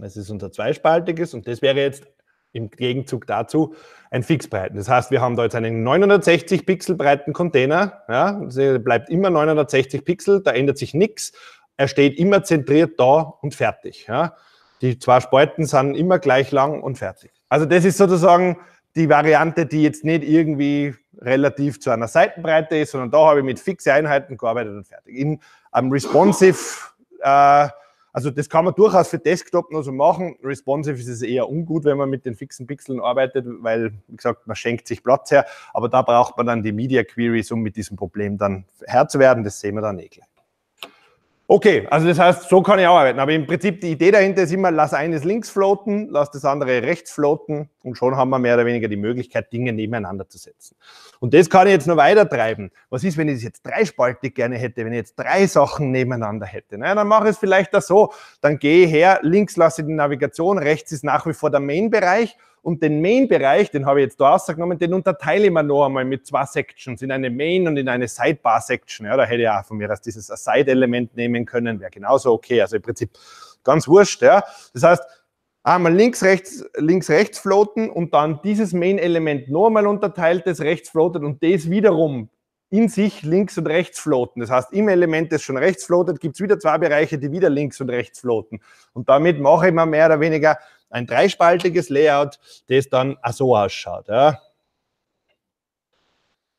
Es ist unser zweispaltiges und das wäre jetzt im Gegenzug dazu ein Fixbreiten. Das heißt, wir haben da jetzt einen 960 Pixel breiten Container. Ja, bleibt immer 960 Pixel, da ändert sich nichts. Er steht immer zentriert da und fertig. Ja. Die zwei Spalten sind immer gleich lang und fertig. Also das ist sozusagen die Variante, die jetzt nicht irgendwie relativ zu einer Seitenbreite ist, sondern da habe ich mit fixe Einheiten gearbeitet und fertig. In einem responsive äh, also das kann man durchaus für Desktop nur so machen. Responsive ist es eher ungut, wenn man mit den fixen Pixeln arbeitet, weil, wie gesagt, man schenkt sich Platz her. Aber da braucht man dann die Media Queries, um mit diesem Problem dann Herr zu werden. Das sehen wir dann eh gleich. Okay, also das heißt, so kann ich auch arbeiten. Aber im Prinzip die Idee dahinter ist immer, lass eines links floaten, lass das andere rechts floaten und schon haben wir mehr oder weniger die Möglichkeit, Dinge nebeneinander zu setzen. Und das kann ich jetzt noch weiter treiben. Was ist, wenn ich das jetzt dreispaltig gerne hätte, wenn ich jetzt drei Sachen nebeneinander hätte? Naja, dann mache ich es vielleicht da so. Dann gehe ich her, links lasse ich die Navigation, rechts ist nach wie vor der Main-Bereich und den Main-Bereich, den habe ich jetzt da rausgenommen, den unterteile ich mir noch einmal mit zwei Sections, in eine Main- und in eine Sidebar-Section. Ja, da hätte ich auch von mir aus dieses Side-Element nehmen können, wäre genauso okay. Also im Prinzip ganz wurscht. Ja. Das heißt, einmal links, rechts, links, rechts floaten und dann dieses Main-Element noch einmal unterteilt, das rechts floatet und das wiederum in sich links und rechts floaten. Das heißt, im Element, das schon rechts floatet, gibt es wieder zwei Bereiche, die wieder links und rechts floaten. Und damit mache ich mir mehr oder weniger ein dreispaltiges Layout, das dann auch so ausschaut. Ja.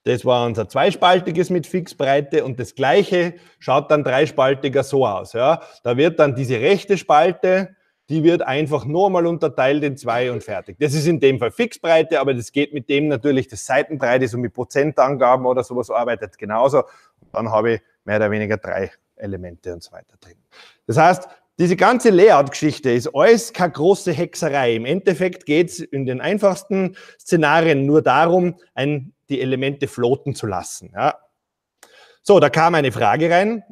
Das war unser zweispaltiges mit Fixbreite und das gleiche schaut dann dreispaltiger so aus. Ja. Da wird dann diese rechte Spalte, die wird einfach nur mal unterteilt in zwei und fertig. Das ist in dem Fall Fixbreite, aber das geht mit dem natürlich, das Seitenbreite, so mit Prozentangaben oder sowas arbeitet genauso. dann habe ich mehr oder weniger drei Elemente und so weiter drin. Das heißt, diese ganze Layout-Geschichte ist alles keine große Hexerei. Im Endeffekt geht es in den einfachsten Szenarien nur darum, ein, die Elemente floten zu lassen. Ja. So, da kam eine Frage rein.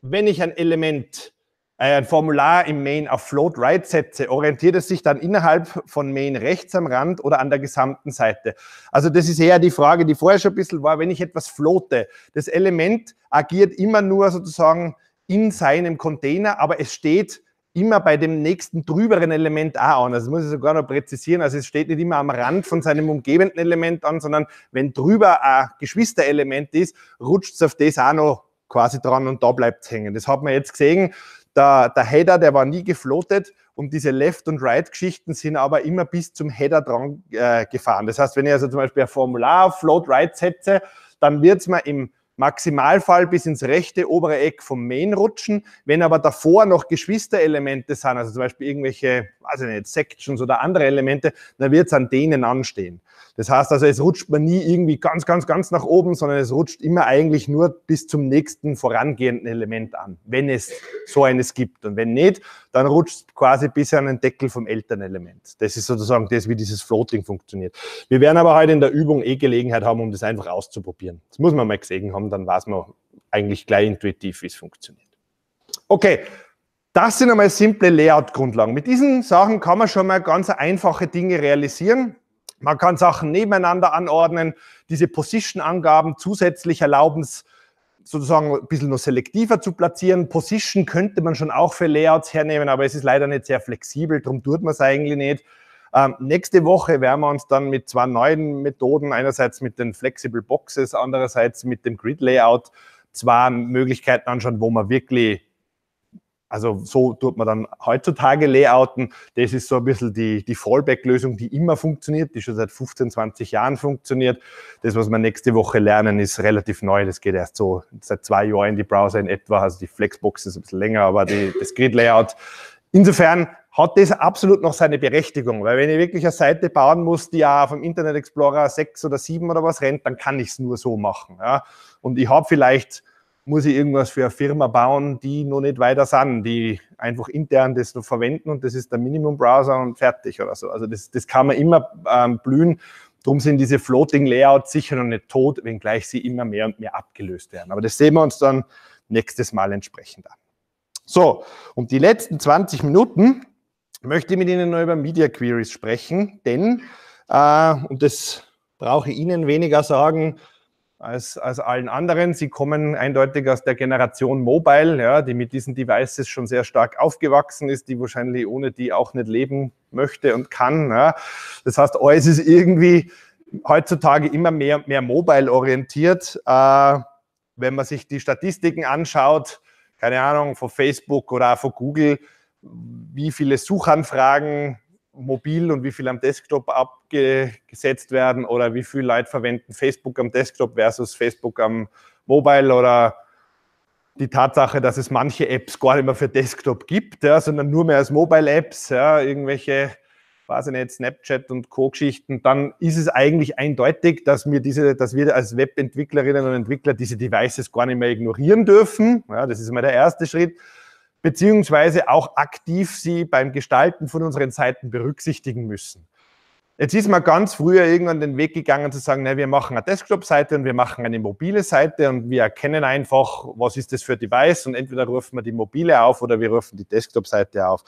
Wenn ich ein Element, äh, ein Formular im Main auf Float Right setze, orientiert es sich dann innerhalb von Main rechts am Rand oder an der gesamten Seite? Also das ist eher die Frage, die vorher schon ein bisschen war, wenn ich etwas floate. Das Element agiert immer nur sozusagen in seinem Container, aber es steht immer bei dem nächsten drüberen Element auch an. Also das muss ich sogar noch präzisieren. Also es steht nicht immer am Rand von seinem umgebenden Element an, sondern wenn drüber ein Geschwisterelement ist, rutscht es auf das auch noch quasi dran und da bleibt es hängen. Das hat man jetzt gesehen. Der, der Header, der war nie gefloatet und diese Left- und Right-Geschichten sind aber immer bis zum Header dran äh, gefahren. Das heißt, wenn ich also zum Beispiel ein Formular Float-Right setze, dann wird es mir im Maximalfall bis ins rechte obere Eck vom Main rutschen. Wenn aber davor noch Geschwisterelemente sind, also zum Beispiel irgendwelche, weiß ich nicht, Sections oder andere Elemente, dann wird es an denen anstehen. Das heißt also, es rutscht man nie irgendwie ganz, ganz, ganz nach oben, sondern es rutscht immer eigentlich nur bis zum nächsten vorangehenden Element an, wenn es so eines gibt. Und wenn nicht, dann rutscht es quasi bis an den Deckel vom Elternelement. Das ist sozusagen das, wie dieses Floating funktioniert. Wir werden aber heute halt in der Übung eh Gelegenheit haben, um das einfach auszuprobieren. Das muss man mal gesehen haben dann weiß man eigentlich gleich intuitiv, wie es funktioniert. Okay, das sind einmal simple Layout-Grundlagen. Mit diesen Sachen kann man schon mal ganz einfache Dinge realisieren. Man kann Sachen nebeneinander anordnen, diese Position-Angaben zusätzlich erlauben es, sozusagen ein bisschen nur selektiver zu platzieren. Position könnte man schon auch für Layouts hernehmen, aber es ist leider nicht sehr flexibel, darum tut man es eigentlich nicht. Ähm, nächste Woche werden wir uns dann mit zwei neuen Methoden, einerseits mit den Flexible Boxes, andererseits mit dem Grid Layout, zwei Möglichkeiten anschauen, wo man wirklich, also so tut man dann heutzutage Layouten. Das ist so ein bisschen die, die Fallback-Lösung, die immer funktioniert, die schon seit 15, 20 Jahren funktioniert. Das, was wir nächste Woche lernen, ist relativ neu. Das geht erst so seit zwei Jahren in die Browser in etwa. Also die Flexbox ist ein bisschen länger, aber die, das Grid-Layout. Insofern hat das absolut noch seine Berechtigung, weil wenn ich wirklich eine Seite bauen muss, die ja vom Internet Explorer 6 oder 7 oder was rennt, dann kann ich es nur so machen. Ja. Und ich habe vielleicht, muss ich irgendwas für eine Firma bauen, die noch nicht weiter sind, die einfach intern das noch verwenden und das ist der Minimum-Browser und fertig oder so. Also das, das kann man immer ähm, blühen. Drum sind diese Floating Layouts sicher noch nicht tot, wenngleich sie immer mehr und mehr abgelöst werden. Aber das sehen wir uns dann nächstes Mal entsprechend an. So, und die letzten 20 Minuten möchte mit Ihnen noch über Media Queries sprechen, denn, äh, und das brauche ich Ihnen weniger sagen als, als allen anderen, Sie kommen eindeutig aus der Generation Mobile, ja, die mit diesen Devices schon sehr stark aufgewachsen ist, die wahrscheinlich ohne die auch nicht leben möchte und kann. Ja. Das heißt, alles ist irgendwie heutzutage immer mehr, mehr mobile orientiert. Äh, wenn man sich die Statistiken anschaut, keine Ahnung, von Facebook oder auch von Google, wie viele Suchanfragen mobil und wie viel am Desktop abgesetzt werden oder wie viel Leute verwenden Facebook am Desktop versus Facebook am Mobile oder die Tatsache, dass es manche Apps gar nicht mehr für Desktop gibt, ja, sondern nur mehr als Mobile-Apps, ja, irgendwelche, weiß ich nicht, Snapchat und Co-Geschichten, dann ist es eigentlich eindeutig, dass wir, diese, dass wir als Webentwicklerinnen und Entwickler diese Devices gar nicht mehr ignorieren dürfen. Ja, das ist immer der erste Schritt beziehungsweise auch aktiv sie beim Gestalten von unseren Seiten berücksichtigen müssen. Jetzt ist man ganz früher irgendwann den Weg gegangen zu sagen, na, wir machen eine Desktop-Seite und wir machen eine mobile Seite und wir erkennen einfach, was ist das für ein Device und entweder rufen wir die mobile auf oder wir rufen die Desktop-Seite auf.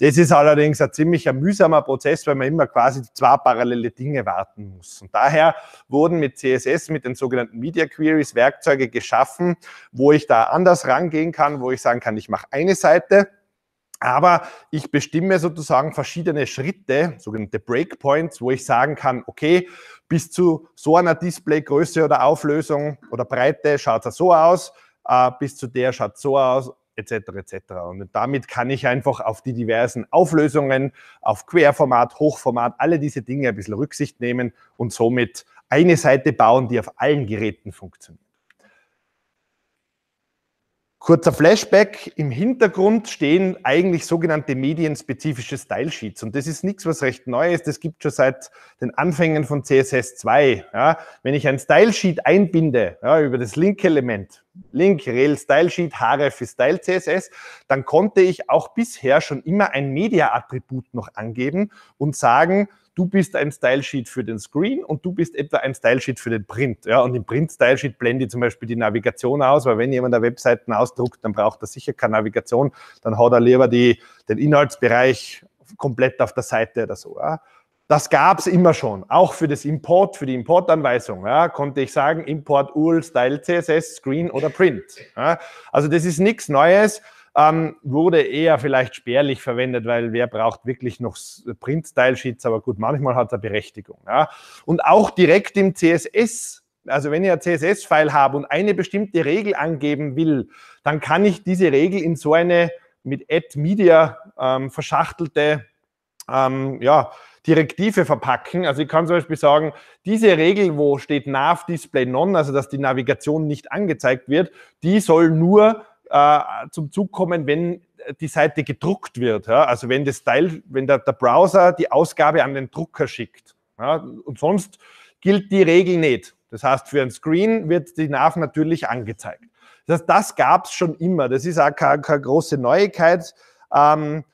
Das ist allerdings ein ziemlich mühsamer Prozess, weil man immer quasi zwei parallele Dinge warten muss. Und daher wurden mit CSS, mit den sogenannten Media Queries Werkzeuge geschaffen, wo ich da anders rangehen kann, wo ich sagen kann, ich mache eine Seite aber ich bestimme sozusagen verschiedene Schritte, sogenannte Breakpoints, wo ich sagen kann, okay, bis zu so einer Displaygröße oder Auflösung oder Breite schaut es so aus, äh, bis zu der schaut es so aus, etc. etc. Und damit kann ich einfach auf die diversen Auflösungen, auf Querformat, Hochformat, alle diese Dinge ein bisschen Rücksicht nehmen und somit eine Seite bauen, die auf allen Geräten funktioniert. Kurzer Flashback. Im Hintergrund stehen eigentlich sogenannte medienspezifische Stylesheets. Und das ist nichts, was recht neu ist. Das gibt schon seit den Anfängen von CSS2. Ja, wenn ich ein Stylesheet einbinde ja, über das Link-Element, Link, Rel, Stylesheet, HRF, ist Style CSS, dann konnte ich auch bisher schon immer ein Media-Attribut noch angeben und sagen, du bist ein Stylesheet für den Screen und du bist etwa ein Stylesheet für den Print. Ja, und im Print-Stylesheet blende ich zum Beispiel die Navigation aus, weil wenn jemand eine Webseiten ausdruckt, dann braucht er sicher keine Navigation, dann hat er lieber die, den Inhaltsbereich komplett auf der Seite oder so. Ja. Das gab es immer schon, auch für das Import, für die Importanweisung. Ja, konnte ich sagen, Import URL, Style, CSS, Screen oder Print. Ja. Also das ist nichts Neues ähm, wurde eher vielleicht spärlich verwendet, weil wer braucht wirklich noch Print-Style-Sheets, aber gut, manchmal hat er Berechtigung. Ja. Und auch direkt im CSS also wenn ich ein CSS-File habe und eine bestimmte Regel angeben will, dann kann ich diese Regel in so eine mit Ad-Media ähm, verschachtelte ähm, ja, Direktive verpacken. Also ich kann zum Beispiel sagen, diese Regel, wo steht Nav Display Non, also dass die Navigation nicht angezeigt wird, die soll nur äh, zum Zug kommen, wenn die Seite gedruckt wird. Ja? Also wenn, das Teil, wenn der, der, Browser die Ausgabe an den Drucker schickt. Ja? Und sonst gilt die Regel nicht. Das heißt, für ein Screen wird die NAV natürlich angezeigt. Das, heißt, das gab es schon immer. Das ist auch keine, keine große Neuigkeit. Ähm,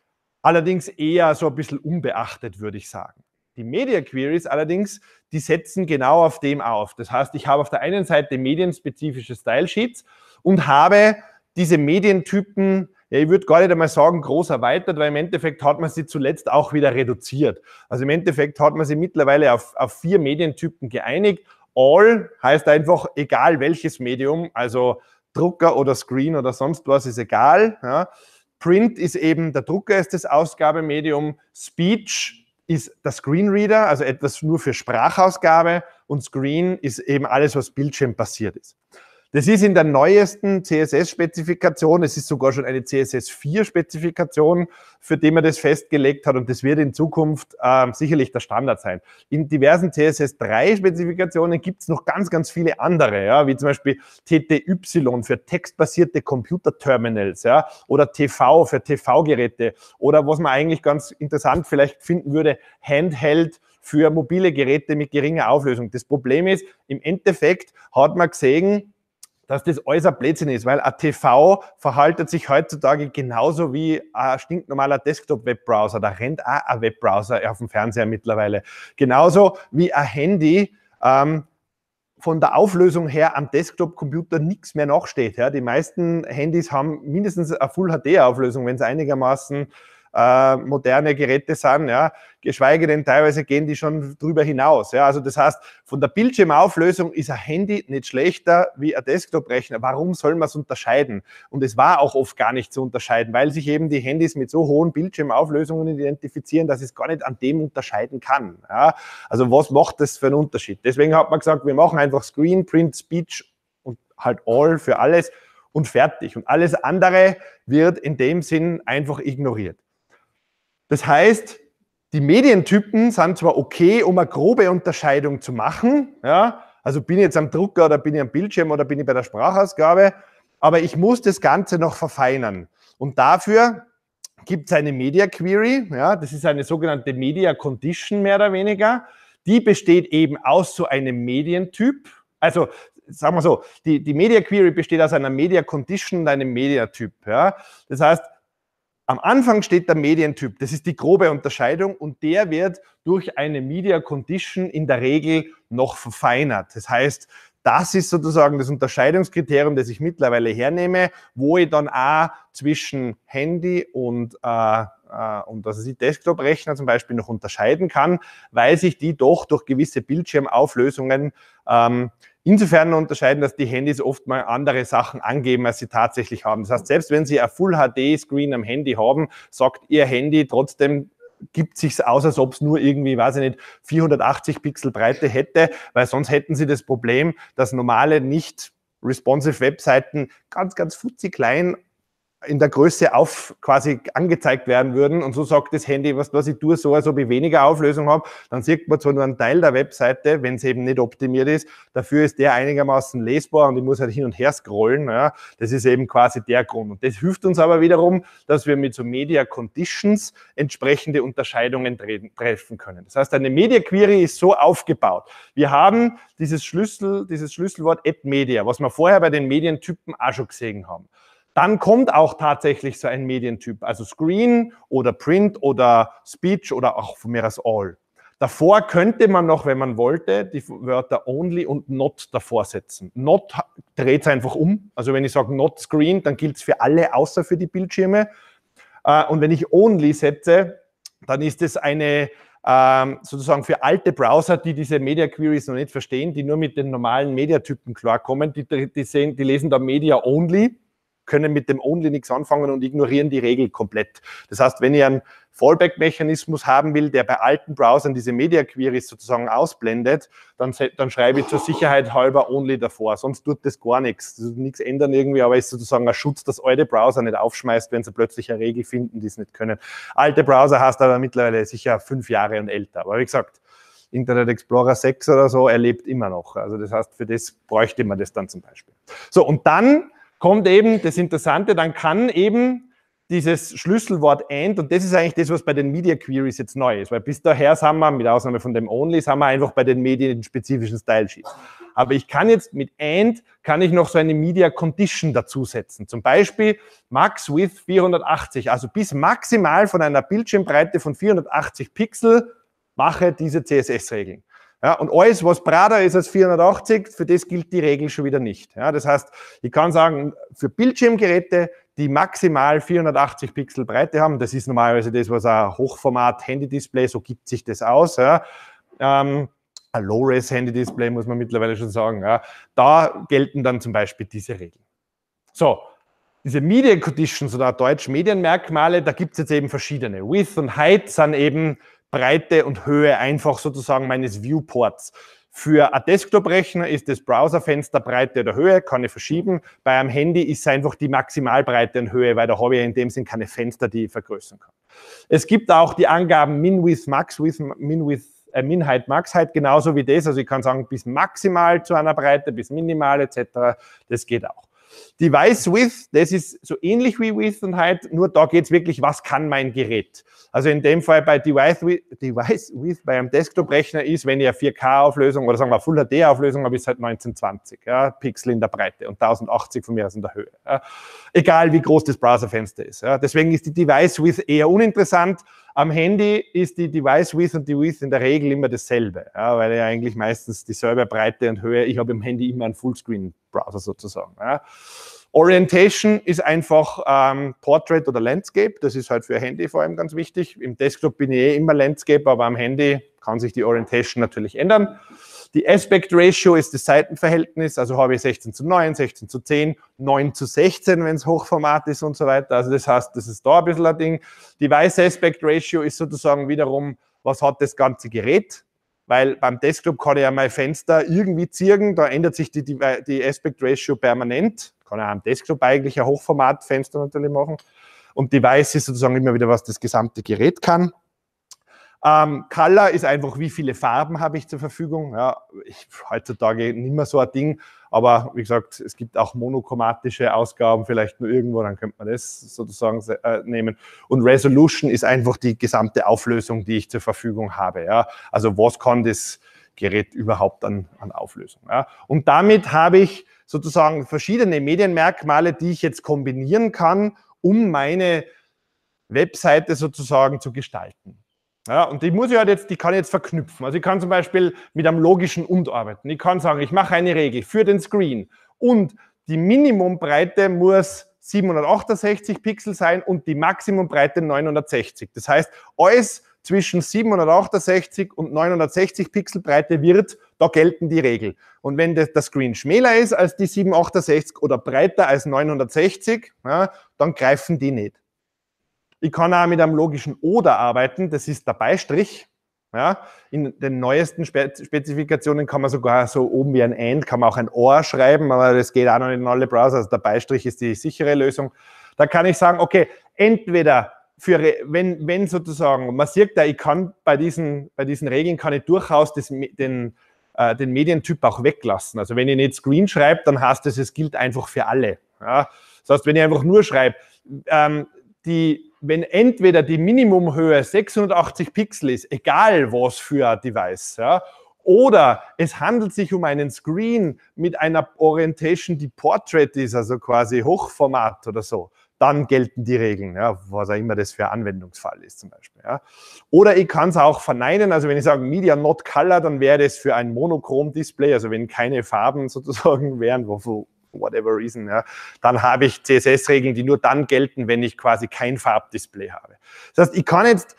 allerdings eher so ein bisschen unbeachtet, würde ich sagen. Die Media Queries allerdings, die setzen genau auf dem auf. Das heißt, ich habe auf der einen Seite medienspezifische Style Sheets und habe diese Medientypen, ja, ich würde gar nicht einmal sagen, groß erweitert, weil im Endeffekt hat man sie zuletzt auch wieder reduziert. Also im Endeffekt hat man sie mittlerweile auf, auf vier Medientypen geeinigt. All heißt einfach, egal welches Medium, also Drucker oder Screen oder sonst was ist egal. Ja. Print ist eben, der Drucker ist das Ausgabemedium, Speech ist der Screenreader, also etwas nur für Sprachausgabe und Screen ist eben alles, was Bildschirm passiert ist. Das ist in der neuesten CSS-Spezifikation, es ist sogar schon eine CSS4-Spezifikation, für die man das festgelegt hat und das wird in Zukunft äh, sicherlich der Standard sein. In diversen CSS3-Spezifikationen gibt es noch ganz, ganz viele andere, ja, wie zum Beispiel TTY für textbasierte Computerterminals ja, oder TV für TV-Geräte oder was man eigentlich ganz interessant vielleicht finden würde, Handheld für mobile Geräte mit geringer Auflösung. Das Problem ist, im Endeffekt hat man gesehen, dass das alles ein Blödsinn ist, weil ein TV verhaltet sich heutzutage genauso wie ein stinknormaler Desktop-Webbrowser. Da rennt auch ein Webbrowser auf dem Fernseher mittlerweile. Genauso wie ein Handy ähm, von der Auflösung her am Desktop-Computer nichts mehr nachsteht. Ja. Die meisten Handys haben mindestens eine Full-HD-Auflösung, wenn es einigermaßen äh, moderne Geräte sind, ja, geschweige denn teilweise gehen die schon drüber hinaus. Ja. Also das heißt, von der Bildschirmauflösung ist ein Handy nicht schlechter wie ein Desktop-Rechner. Warum soll man es unterscheiden? Und es war auch oft gar nicht zu unterscheiden, weil sich eben die Handys mit so hohen Bildschirmauflösungen identifizieren, dass es gar nicht an dem unterscheiden kann. Ja. Also was macht das für einen Unterschied? Deswegen hat man gesagt, wir machen einfach Screen, Print, Speech und halt All für alles und fertig. Und alles andere wird in dem Sinn einfach ignoriert. Das heißt, die Medientypen sind zwar okay, um eine grobe Unterscheidung zu machen, ja, also bin ich jetzt am Drucker oder bin ich am Bildschirm oder bin ich bei der Sprachausgabe, aber ich muss das Ganze noch verfeinern. Und dafür gibt es eine Media Query, ja, das ist eine sogenannte Media Condition mehr oder weniger. Die besteht eben aus so einem Medientyp. Also sagen wir so, die, die Media Query besteht aus einer Media Condition und einem Mediatyp. Ja. Das heißt, am Anfang steht der Medientyp, das ist die grobe Unterscheidung und der wird durch eine Media Condition in der Regel noch verfeinert. Das heißt, das ist sozusagen das Unterscheidungskriterium, das ich mittlerweile hernehme, wo ich dann auch zwischen Handy und, äh, äh, und also Desktop-Rechner zum Beispiel noch unterscheiden kann, weil sich die doch durch gewisse Bildschirmauflösungen ähm, Insofern unterscheiden, dass die Handys oft mal andere Sachen angeben, als sie tatsächlich haben. Das heißt, selbst wenn Sie ein Full-HD-Screen am Handy haben, sagt Ihr Handy trotzdem, gibt sich's aus, als ob es nur irgendwie, weiß ich nicht, 480 Pixel Breite hätte, weil sonst hätten Sie das Problem, dass normale nicht responsive Webseiten ganz, ganz futzig klein in der Größe auf quasi angezeigt werden würden. Und so sagt das Handy, was, was ich tue, so als ob ich weniger Auflösung habe, dann sieht man zwar nur einen Teil der Webseite, wenn es eben nicht optimiert ist. Dafür ist der einigermaßen lesbar und ich muss halt hin und her scrollen. Ja. Das ist eben quasi der Grund. Und das hilft uns aber wiederum, dass wir mit so Media Conditions entsprechende Unterscheidungen treffen können. Das heißt, eine Media Query ist so aufgebaut. Wir haben dieses Schlüssel, dieses Schlüsselwort App Media, was wir vorher bei den Medientypen auch schon gesehen haben dann kommt auch tatsächlich so ein Medientyp, also Screen oder Print oder Speech oder auch von mir als All. Davor könnte man noch, wenn man wollte, die Wörter only und not davor setzen. Not dreht es einfach um. Also wenn ich sage not screen, dann gilt es für alle außer für die Bildschirme. Äh, und wenn ich only setze, dann ist es eine ähm, sozusagen für alte Browser, die diese Media Queries noch nicht verstehen, die nur mit den normalen Mediatypen klarkommen, die, die, sehen, die lesen da Media Only können mit dem Only nichts anfangen und ignorieren die Regel komplett. Das heißt, wenn ihr einen Fallback-Mechanismus haben will, der bei alten Browsern diese Media-Queries sozusagen ausblendet, dann, dann schreibe ich zur Sicherheit halber Only davor. Sonst tut das gar nichts. Das nichts ändern irgendwie, aber ist sozusagen ein Schutz, dass alte Browser nicht aufschmeißt, wenn sie plötzlich eine Regel finden, die es nicht können. Alte Browser hast aber mittlerweile sicher fünf Jahre und älter. Aber wie gesagt, Internet Explorer 6 oder so, erlebt immer noch. Also das heißt, für das bräuchte man das dann zum Beispiel. So, und dann kommt eben das Interessante, dann kann eben dieses Schlüsselwort AND, und das ist eigentlich das, was bei den Media Queries jetzt neu ist, weil bis daher haben wir, mit Ausnahme von dem Only, haben wir einfach bei den Medien den spezifischen Style Sheet. Aber ich kann jetzt mit AND, kann ich noch so eine Media Condition dazusetzen. Zum Beispiel Max Width 480, also bis maximal von einer Bildschirmbreite von 480 Pixel mache diese CSS-Regeln. Ja, und alles, was Prada ist als 480, für das gilt die Regel schon wieder nicht. Ja, das heißt, ich kann sagen, für Bildschirmgeräte, die maximal 480 Pixel Breite haben, das ist normalerweise das, was ein Hochformat-Handy-Display, so gibt sich das aus. Ja, ähm, ein Low-Res-Handy-Display muss man mittlerweile schon sagen. Ja, da gelten dann zum Beispiel diese Regeln. So, diese Media Conditions oder deutsch Medienmerkmale, da gibt es jetzt eben verschiedene. Width und Height sind eben Breite und Höhe einfach sozusagen meines Viewports. Für ein Desktop-Rechner ist das Browserfenster Breite oder Höhe, kann ich verschieben. Bei einem Handy ist es einfach die Maximalbreite und Höhe, weil da habe ich in dem Sinn keine Fenster, die ich vergrößern kann. Es gibt auch die Angaben Min with Max, with, Min with äh, Min-Height, Max-Height, genauso wie das. Also ich kann sagen, bis maximal zu einer Breite, bis minimal etc. Das geht auch. Device Width, das ist so ähnlich wie Width und halt, nur da geht es wirklich, was kann mein Gerät? Also in dem Fall bei Device Width, Device Width bei einem Desktop-Rechner ist, wenn ihr 4K-Auflösung oder sagen wir Full HD-Auflösung habe, ist halt 1920 ja, Pixel in der Breite und 1080 von mir aus in der Höhe. Ja. Egal wie groß das Browserfenster ist. Ja. Deswegen ist die Device Width eher uninteressant. Am Handy ist die Device Width und die Width in der Regel immer dasselbe, ja, weil ja eigentlich meistens dieselbe Breite und Höhe. Ich habe im Handy immer einen Fullscreen-Browser sozusagen. Ja. Orientation ist einfach ähm, Portrait oder Landscape. Das ist halt für Handy vor allem ganz wichtig. Im Desktop bin ich eh immer Landscape, aber am Handy kann sich die Orientation natürlich ändern. Die Aspect Ratio ist das Seitenverhältnis, also habe ich 16 zu 9, 16 zu 10, 9 zu 16, wenn es Hochformat ist und so weiter. Also das heißt, das ist da ein bisschen ein Ding. Die Device Aspect Ratio ist sozusagen wiederum, was hat das ganze Gerät? Weil beim Desktop kann ich ja mein Fenster irgendwie zirgen, da ändert sich die, die, die Aspect Ratio permanent. Kann ich am Desktop eigentlich ein Hochformatfenster natürlich machen. Und Device ist sozusagen immer wieder, was das gesamte Gerät kann. Ähm, Color ist einfach, wie viele Farben habe ich zur Verfügung. Ja, ich, heutzutage nicht mehr so ein Ding, aber wie gesagt, es gibt auch monochromatische Ausgaben, vielleicht nur irgendwo, dann könnte man das sozusagen äh, nehmen. Und Resolution ist einfach die gesamte Auflösung, die ich zur Verfügung habe. Ja. Also was kann das Gerät überhaupt an, an Auflösung? Ja. Und damit habe ich sozusagen verschiedene Medienmerkmale, die ich jetzt kombinieren kann, um meine Webseite sozusagen zu gestalten. Ja, und die muss ich halt jetzt, die kann ich jetzt verknüpfen. Also ich kann zum Beispiel mit einem logischen Und arbeiten. Ich kann sagen, ich mache eine Regel für den Screen und die Minimumbreite muss 768 Pixel sein und die Maximumbreite 960. Das heißt, alles zwischen 768 und 960 Pixel Breite wird, da gelten die Regeln. Und wenn der Screen schmäler ist als die 768 oder breiter als 960, ja, dann greifen die nicht. Ich kann auch mit einem logischen Oder arbeiten, das ist der Beistrich. Ja, in den neuesten Spezifikationen kann man sogar so oben wie ein AND, kann man auch ein OR schreiben, aber das geht auch noch nicht in alle Browser. Also der Beistrich ist die sichere Lösung. Da kann ich sagen, okay, entweder für, wenn, wenn sozusagen, man sieht da, ich kann bei diesen, bei diesen Regeln kann ich durchaus das, den, äh, den Medientyp auch weglassen. Also wenn ich nicht Screen schreibe, dann heißt das, es gilt einfach für alle. Ja? Das heißt, wenn ich einfach nur schreibe, ähm, die wenn entweder die Minimumhöhe 680 Pixel ist, egal was für ein Device, ja, oder es handelt sich um einen Screen mit einer Orientation, die Portrait ist, also quasi Hochformat oder so, dann gelten die Regeln, ja, was auch immer das für ein Anwendungsfall ist zum Beispiel. Ja. Oder ich kann es auch verneinen, also wenn ich sage Media Not Color, dann wäre das für ein Monochrom-Display, also wenn keine Farben (laughs) sozusagen wären, wo, whatever reason, ja, dann habe ich CSS-Regeln, die nur dann gelten, wenn ich quasi kein Farbdisplay habe. Das heißt, ich kann jetzt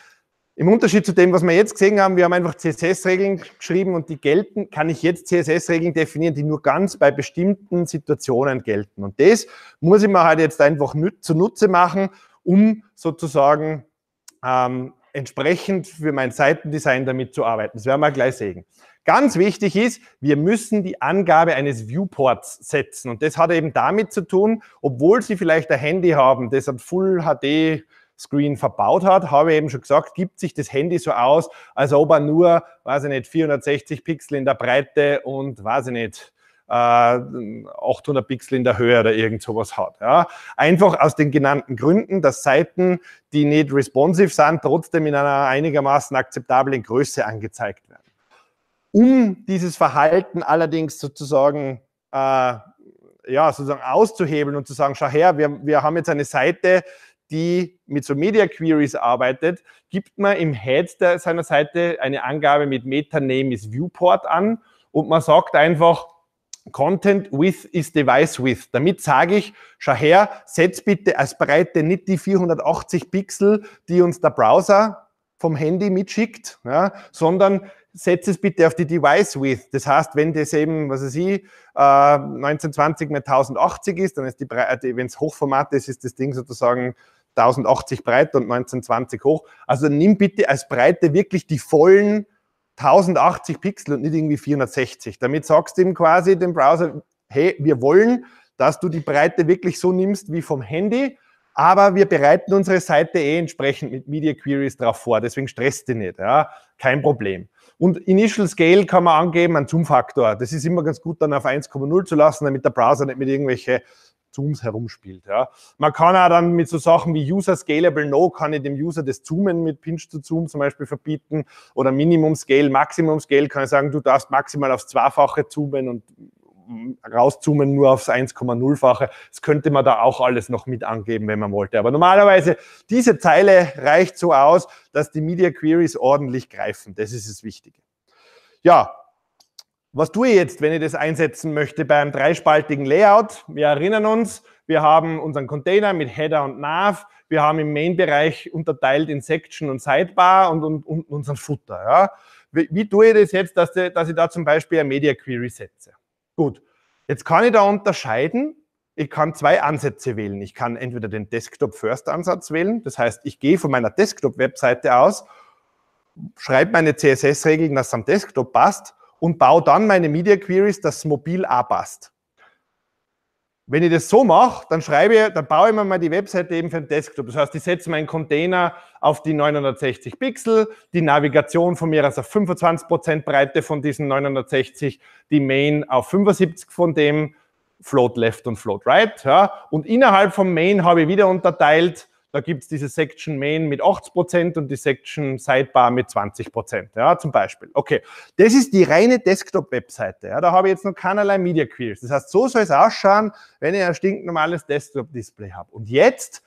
im Unterschied zu dem, was wir jetzt gesehen haben, wir haben einfach CSS-Regeln geschrieben und die gelten, kann ich jetzt CSS-Regeln definieren, die nur ganz bei bestimmten Situationen gelten. Und das muss ich mir halt jetzt einfach zunutze machen, um sozusagen ähm, entsprechend für mein Seitendesign damit zu arbeiten. Das werden wir gleich sehen. Ganz wichtig ist, wir müssen die Angabe eines Viewports setzen. Und das hat eben damit zu tun, obwohl Sie vielleicht ein Handy haben, das ein Full HD Screen verbaut hat, habe ich eben schon gesagt, gibt sich das Handy so aus, als ob er nur, weiß ich nicht, 460 Pixel in der Breite und, weiß ich nicht, 800 äh, Pixel in der Höhe oder irgend sowas hat. Ja. Einfach aus den genannten Gründen, dass Seiten, die nicht responsive sind, trotzdem in einer einigermaßen akzeptablen Größe angezeigt werden. Um dieses Verhalten allerdings sozusagen, äh, ja, sozusagen auszuhebeln und zu sagen, schau her, wir, wir haben jetzt eine Seite, die mit so Media Queries arbeitet, gibt man im Head der, seiner Seite eine Angabe mit Meta-Name is Viewport an und man sagt einfach Content with is Device with. Damit sage ich, schau her, setz bitte als Breite nicht die 480 Pixel, die uns der Browser vom Handy mitschickt, ja, sondern setze es bitte auf die Device Width. Das heißt, wenn das eben, was weiß ich, 1920 mit 1080 ist, dann ist die Breite, wenn es Hochformat ist, ist das Ding sozusagen 1080 breit und 1920 hoch. Also nimm bitte als Breite wirklich die vollen 1080 Pixel und nicht irgendwie 460. Damit sagst du ihm quasi dem Browser, hey, wir wollen, dass du die Breite wirklich so nimmst wie vom Handy, aber wir bereiten unsere Seite eh entsprechend mit Media Queries drauf vor, deswegen stresst dich nicht, ja, kein Problem. Und Initial Scale kann man angeben, einen Zoom-Faktor. Das ist immer ganz gut, dann auf 1,0 zu lassen, damit der Browser nicht mit irgendwelche Zooms herumspielt. Ja. Man kann auch dann mit so Sachen wie User Scalable No, kann ich dem User das Zoomen mit Pinch to Zoom zum Beispiel verbieten oder Minimum Scale, Maximum Scale, kann ich sagen, du darfst maximal aufs Zweifache zoomen und rauszoomen nur aufs 1,0-fache. Das könnte man da auch alles noch mit angeben, wenn man wollte. Aber normalerweise, diese Zeile reicht so aus, dass die Media Queries ordentlich greifen. Das ist das Wichtige. Ja, was tue ich jetzt, wenn ich das einsetzen möchte beim dreispaltigen Layout? Wir erinnern uns, wir haben unseren Container mit Header und Nav. Wir haben im Main-Bereich unterteilt in Section und Sidebar und, und, und unseren Footer. Ja. Wie, wie, tue ich das jetzt, dass, dass ich da zum Beispiel eine Media Query setze? Gut, jetzt kann ich da unterscheiden. Ich kann zwei Ansätze wählen. Ich kann entweder den Desktop-First-Ansatz wählen. Das heißt, ich gehe von meiner Desktop-Webseite aus, schreibe meine CSS-Regeln, dass es am Desktop passt und baue dann meine Media Queries, dass es mobil auch passt. Wenn ich das so mache, dann schreibe ich, dann baue ich mir mal die Webseite eben für den Desktop. Das heißt, ich setze meinen Container auf die 960 Pixel, die Navigation von mir aus auf 25% Prozent Breite von diesen 960, die Main auf 75 von dem, Float Left und Float Right. Ja. Und innerhalb vom Main habe ich wieder unterteilt da gibt es diese Section Main mit 80% und die Section Sidebar mit 20%, ja, zum Beispiel. Okay, das ist die reine Desktop-Webseite. Ja, da habe ich jetzt noch keinerlei Media Queries. Das heißt, so soll es ausschauen, wenn ich ein stinknormales Desktop-Display habe. Und jetzt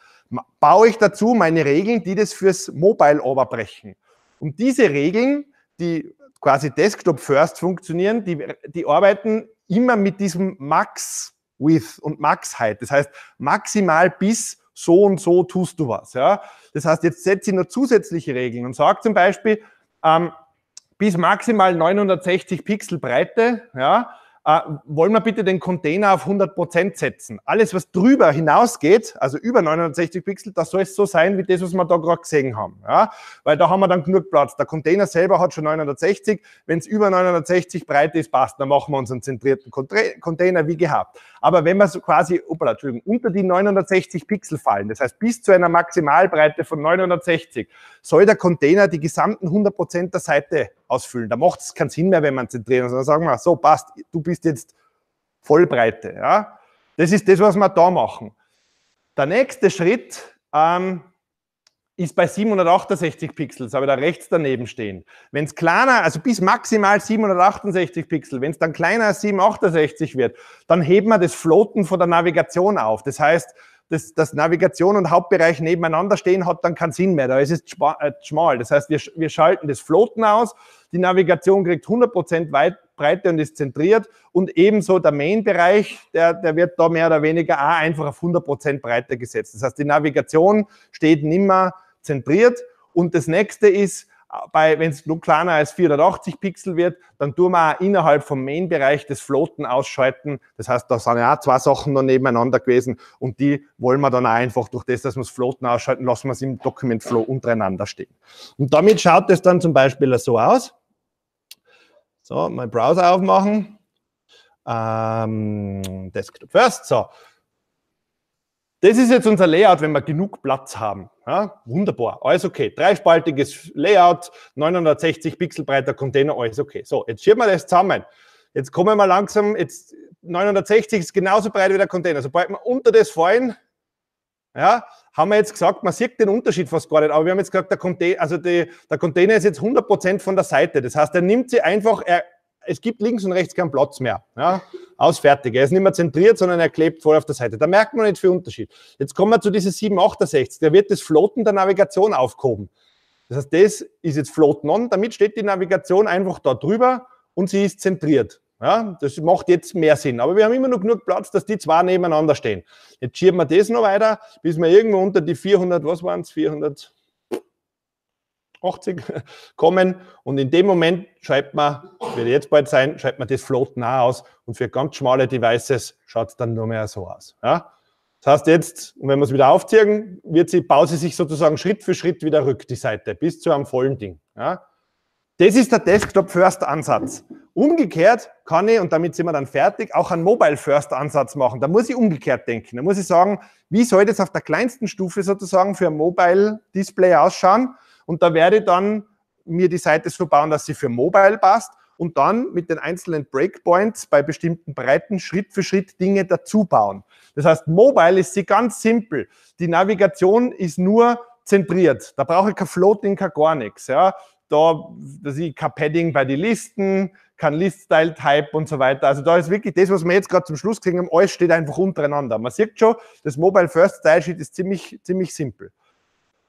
baue ich dazu meine Regeln, die das fürs Mobile oberbrechen. Und diese Regeln, die quasi Desktop First funktionieren, die, die arbeiten immer mit diesem Max Width und Max Height. Das heißt, maximal bis so und so tust du was. Ja? Das heißt, jetzt setze ich noch zusätzliche Regeln und sage zum Beispiel, ähm, bis maximal 960 Pixel Breite, ja, äh, wollen wir bitte den Container auf 100% Prozent setzen. Alles, was drüber hinausgeht, also über 960 Pixel, das soll es so sein, wie das, was wir da gerade gesehen haben. Ja? Weil da haben wir dann genug Platz. Der Container selber hat schon 960. Wenn es über 960 breit ist, passt, dann machen wir unseren zentrierten Container wie gehabt. Aber wenn wir so quasi, opala, Entschuldigung, unter die 960 Pixel fallen, das heißt bis zu einer Maximalbreite von 960, soll der Container die gesamten 100% Prozent der Seite ausfüllen. Da macht es keinen Sinn mehr, wenn man zentriert. sondern sagen wir, so passt, du bist jetzt Vollbreite. Ja? Das ist das, was wir da machen. Der nächste Schritt ähm, ist bei 768 Pixels, habe ich da rechts daneben stehen. Wenn es kleiner, also bis maximal 768 Pixel, wenn es dann kleiner als 768 wird, dann heben wir das Floten von der Navigation auf. Das heißt, das, dass Navigation und Hauptbereich nebeneinander stehen, hat dann keinen Sinn mehr. Da ist es äh, schmal. Das heißt, wir, wir schalten das Floten aus, die Navigation kriegt 100% weit, Breite und ist zentriert und ebenso der Main-Bereich, der, der wird da mehr oder weniger auch einfach auf 100% Breite gesetzt. Das heißt, die Navigation steht nimmer zentriert und das nächste ist, bei, wenn es kleiner als 480 Pixel wird, dann tun wir auch innerhalb vom Main-Bereich das Floten ausschalten. Das heißt, da sind ja auch zwei Sachen dann nebeneinander gewesen und die wollen wir dann auch einfach durch das, dass wir das Floten ausschalten, lassen wir es im Document-Flow untereinander stehen. Und damit schaut es dann zum Beispiel so aus. So, mein Browser aufmachen. Ähm, Desktop first. So, das ist jetzt unser Layout, wenn wir genug Platz haben. Ja, wunderbar, alles okay. Dreispaltiges Layout, 960 Pixel breiter Container, alles okay. So, jetzt schieben wir das zusammen. Jetzt kommen wir langsam, jetzt 960 ist genauso breit wie der Container. Sobald wir unter das fallen, ja, haben wir jetzt gesagt, man sieht den Unterschied fast gar nicht, aber wir haben jetzt gesagt, der Container, also die, der Container ist jetzt 100% von der Seite. Das heißt, er nimmt sie einfach, er es gibt links und rechts keinen Platz mehr. Ja? Aus, Er ist nicht mehr zentriert, sondern er klebt voll auf der Seite. Da merkt man nicht viel Unterschied. Jetzt kommen wir zu dieses 768. Da wird das Floten der Navigation aufgehoben. Das heißt, das ist jetzt Floten On. Damit steht die Navigation einfach da drüber und sie ist zentriert. Ja, das macht jetzt mehr Sinn. Aber wir haben immer noch genug Platz, dass die zwei nebeneinander stehen. Jetzt schieben wir das noch weiter, bis wir irgendwo unter die 400, was waren es, 400, 80 kommen und in dem Moment schreibt man, wird jetzt bald sein, schreibt man das float nah aus und für ganz schmale Devices schaut es dann nur mehr so aus. Ja? Das heißt jetzt, und wenn wir es wieder aufziehen, wird sie, baut sie sich sozusagen Schritt für Schritt wieder rück, die Seite, bis zu einem vollen Ding. Ja? Das ist der Desktop-First-Ansatz. Umgekehrt kann ich, und damit sind wir dann fertig, auch einen Mobile-First-Ansatz machen. Da muss ich umgekehrt denken. Da muss ich sagen, wie soll das auf der kleinsten Stufe sozusagen für ein Mobile-Display ausschauen? Und da werde ich dann mir die Seite so bauen, dass sie für Mobile passt und dann mit den einzelnen Breakpoints bei bestimmten Breiten Schritt für Schritt Dinge dazu bauen. Das heißt, Mobile ist sie ganz simpel. Die Navigation ist nur zentriert. Da brauche ich kein Floating, kein gar nichts. Ja. Da, da sehe ich kein Padding bei den Listen, kein List-Style-Type und so weiter. Also da ist wirklich das, was wir jetzt gerade zum Schluss kriegen, alles steht einfach untereinander. Man sieht schon, das Mobile First Style Sheet ist ziemlich, ziemlich simpel.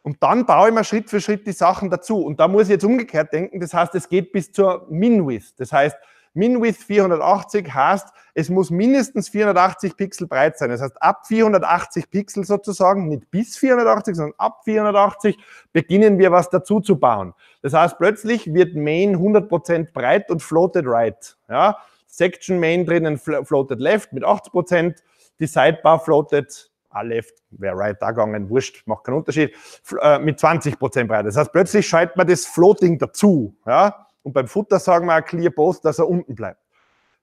Und dann baue ich mir Schritt für Schritt die Sachen dazu. Und da muss ich jetzt umgekehrt denken. Das heißt, es geht bis zur Min-Width. Das heißt, Min-Width 480 heißt, es muss mindestens 480 Pixel breit sein. Das heißt, ab 480 Pixel sozusagen, nicht bis 480, sondern ab 480 beginnen wir was dazu zu bauen. Das heißt, plötzlich wird Main 100% breit und Floated Right. Ja? Section Main drinnen Floated Left mit 80%, die Sidebar Floated Aleph, wäre right da gegangen, wurscht, macht keinen Unterschied, äh, mit 20% Breite. Das heißt, plötzlich schaltet man das Floating dazu. Ja? Und beim Futter sagen wir Clear Post, dass er unten bleibt.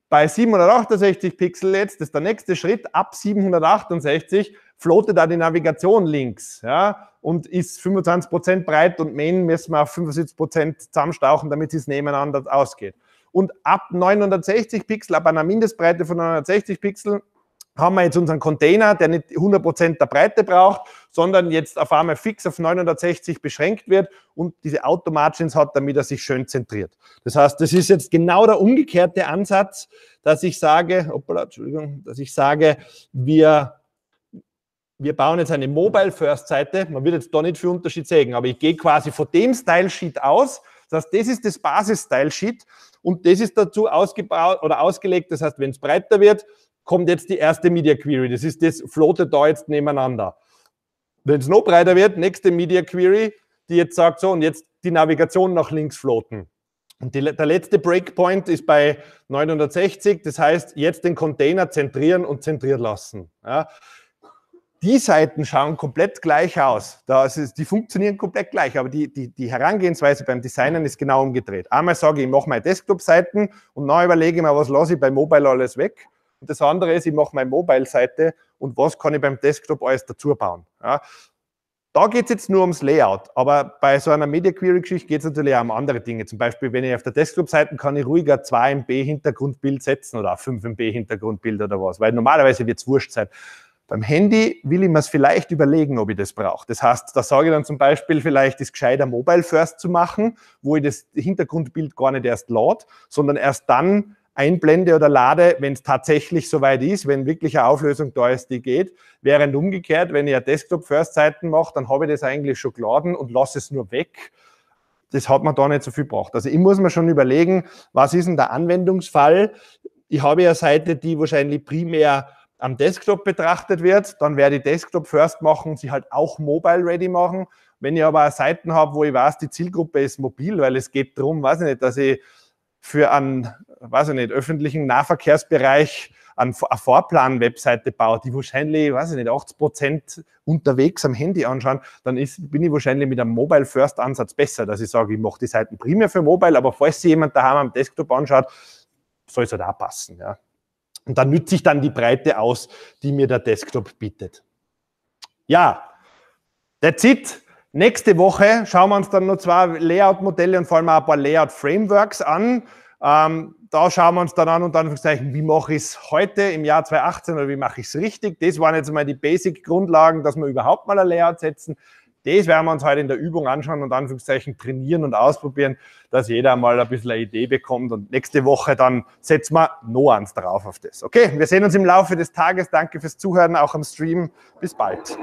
Bei 768 Pixel jetzt das ist der nächste Schritt, ab 768 floatet da die Navigation links ja? und ist 25% breit und Main müssen wir auf 75% zusammenstauchen, damit es nebeneinander ausgeht. Und ab 960 Pixel, ab einer Mindestbreite von 960 Pixel, haben wir jetzt unseren Container, der nicht 100% der Breite braucht, sondern jetzt auf einmal fix auf 960 beschränkt wird und diese Automargins hat, damit er sich schön zentriert. Das heißt, das ist jetzt genau der umgekehrte Ansatz, dass ich sage, hoppala, Entschuldigung, dass ich sage, wir, wir bauen jetzt eine Mobile-First-Seite. Man wird jetzt da nicht für Unterschied sehen, aber ich gehe quasi von dem Style-Sheet aus. Das heißt, das ist das Basis-Style-Sheet und das ist dazu ausgebaut oder ausgelegt. Das heißt, wenn es breiter wird, kommt jetzt die erste Media Query. Das ist das, floatet da jetzt nebeneinander. Wenn es noch breiter wird, nächste Media Query, die jetzt sagt so, und jetzt die Navigation nach links floaten. Und die, der letzte Breakpoint ist bei 960, das heißt, jetzt den Container zentrieren und zentriert lassen. Ja. Die Seiten schauen komplett gleich aus. Das ist, die funktionieren komplett gleich, aber die, die, die Herangehensweise beim Designen ist genau umgedreht. Einmal sage ich, ich mache meine Desktop-Seiten und dann überlege ich mir, was lasse ich bei Mobile alles weg. Und das andere ist, ich mache meine Mobile-Seite und was kann ich beim Desktop alles dazu bauen. Ja. Da geht es jetzt nur ums Layout, aber bei so einer Media Query-Geschichte geht es natürlich auch um andere Dinge. Zum Beispiel, wenn ich auf der Desktop-Seite kann ich ruhiger 2 MB Hintergrundbild setzen oder 5 MB Hintergrundbild oder was, weil normalerweise wird es wurscht sein. Beim Handy will ich mir es vielleicht überlegen, ob ich das brauche. Das heißt, da sage ich dann zum Beispiel, vielleicht ist gescheiter Mobile First zu machen, wo ich das Hintergrundbild gar nicht erst lade, sondern erst dann einblende oder lade, wenn es tatsächlich soweit ist, wenn wirklich eine Auflösung da ist, die geht. Während umgekehrt, wenn ich eine Desktop-First-Seiten mache, dann habe ich das eigentlich schon geladen und lasse es nur weg. Das hat man da nicht so viel braucht. Also ich muss mir schon überlegen, was ist denn der Anwendungsfall? Ich habe ja eine Seite, die wahrscheinlich primär am Desktop betrachtet wird, dann werde ich Desktop first machen, sie halt auch mobile ready machen. Wenn ich aber Seiten habe, wo ich weiß, die Zielgruppe ist mobil, weil es geht darum, weiß ich nicht, dass ich für einen, weiß ich nicht, öffentlichen Nahverkehrsbereich eine vorplan webseite baue, die wahrscheinlich, weiß ich nicht, 80 Prozent unterwegs am Handy anschauen, dann ist, bin ich wahrscheinlich mit einem Mobile-First-Ansatz besser, dass ich sage, ich mache die Seiten primär für Mobile, aber falls sie jemand daheim am Desktop anschaut, soll es halt auch passen. Ja. Und dann nütze ich dann die Breite aus, die mir der Desktop bietet. Ja, that's it. Nächste Woche schauen wir uns dann noch zwei Layout-Modelle und vor allem auch ein paar Layout-Frameworks an. Ähm, da schauen wir uns dann an, unter Anführungszeichen, wie mache ich es heute im Jahr 2018 oder wie mache ich es richtig. Das waren jetzt mal die Basic-Grundlagen, dass wir überhaupt mal ein Layout setzen. Das werden wir uns heute in der Übung anschauen und Anführungszeichen trainieren und ausprobieren, dass jeder mal ein bisschen eine Idee bekommt. Und nächste Woche dann setzen wir Noans drauf auf das. Okay, wir sehen uns im Laufe des Tages. Danke fürs Zuhören, auch am Stream. Bis bald.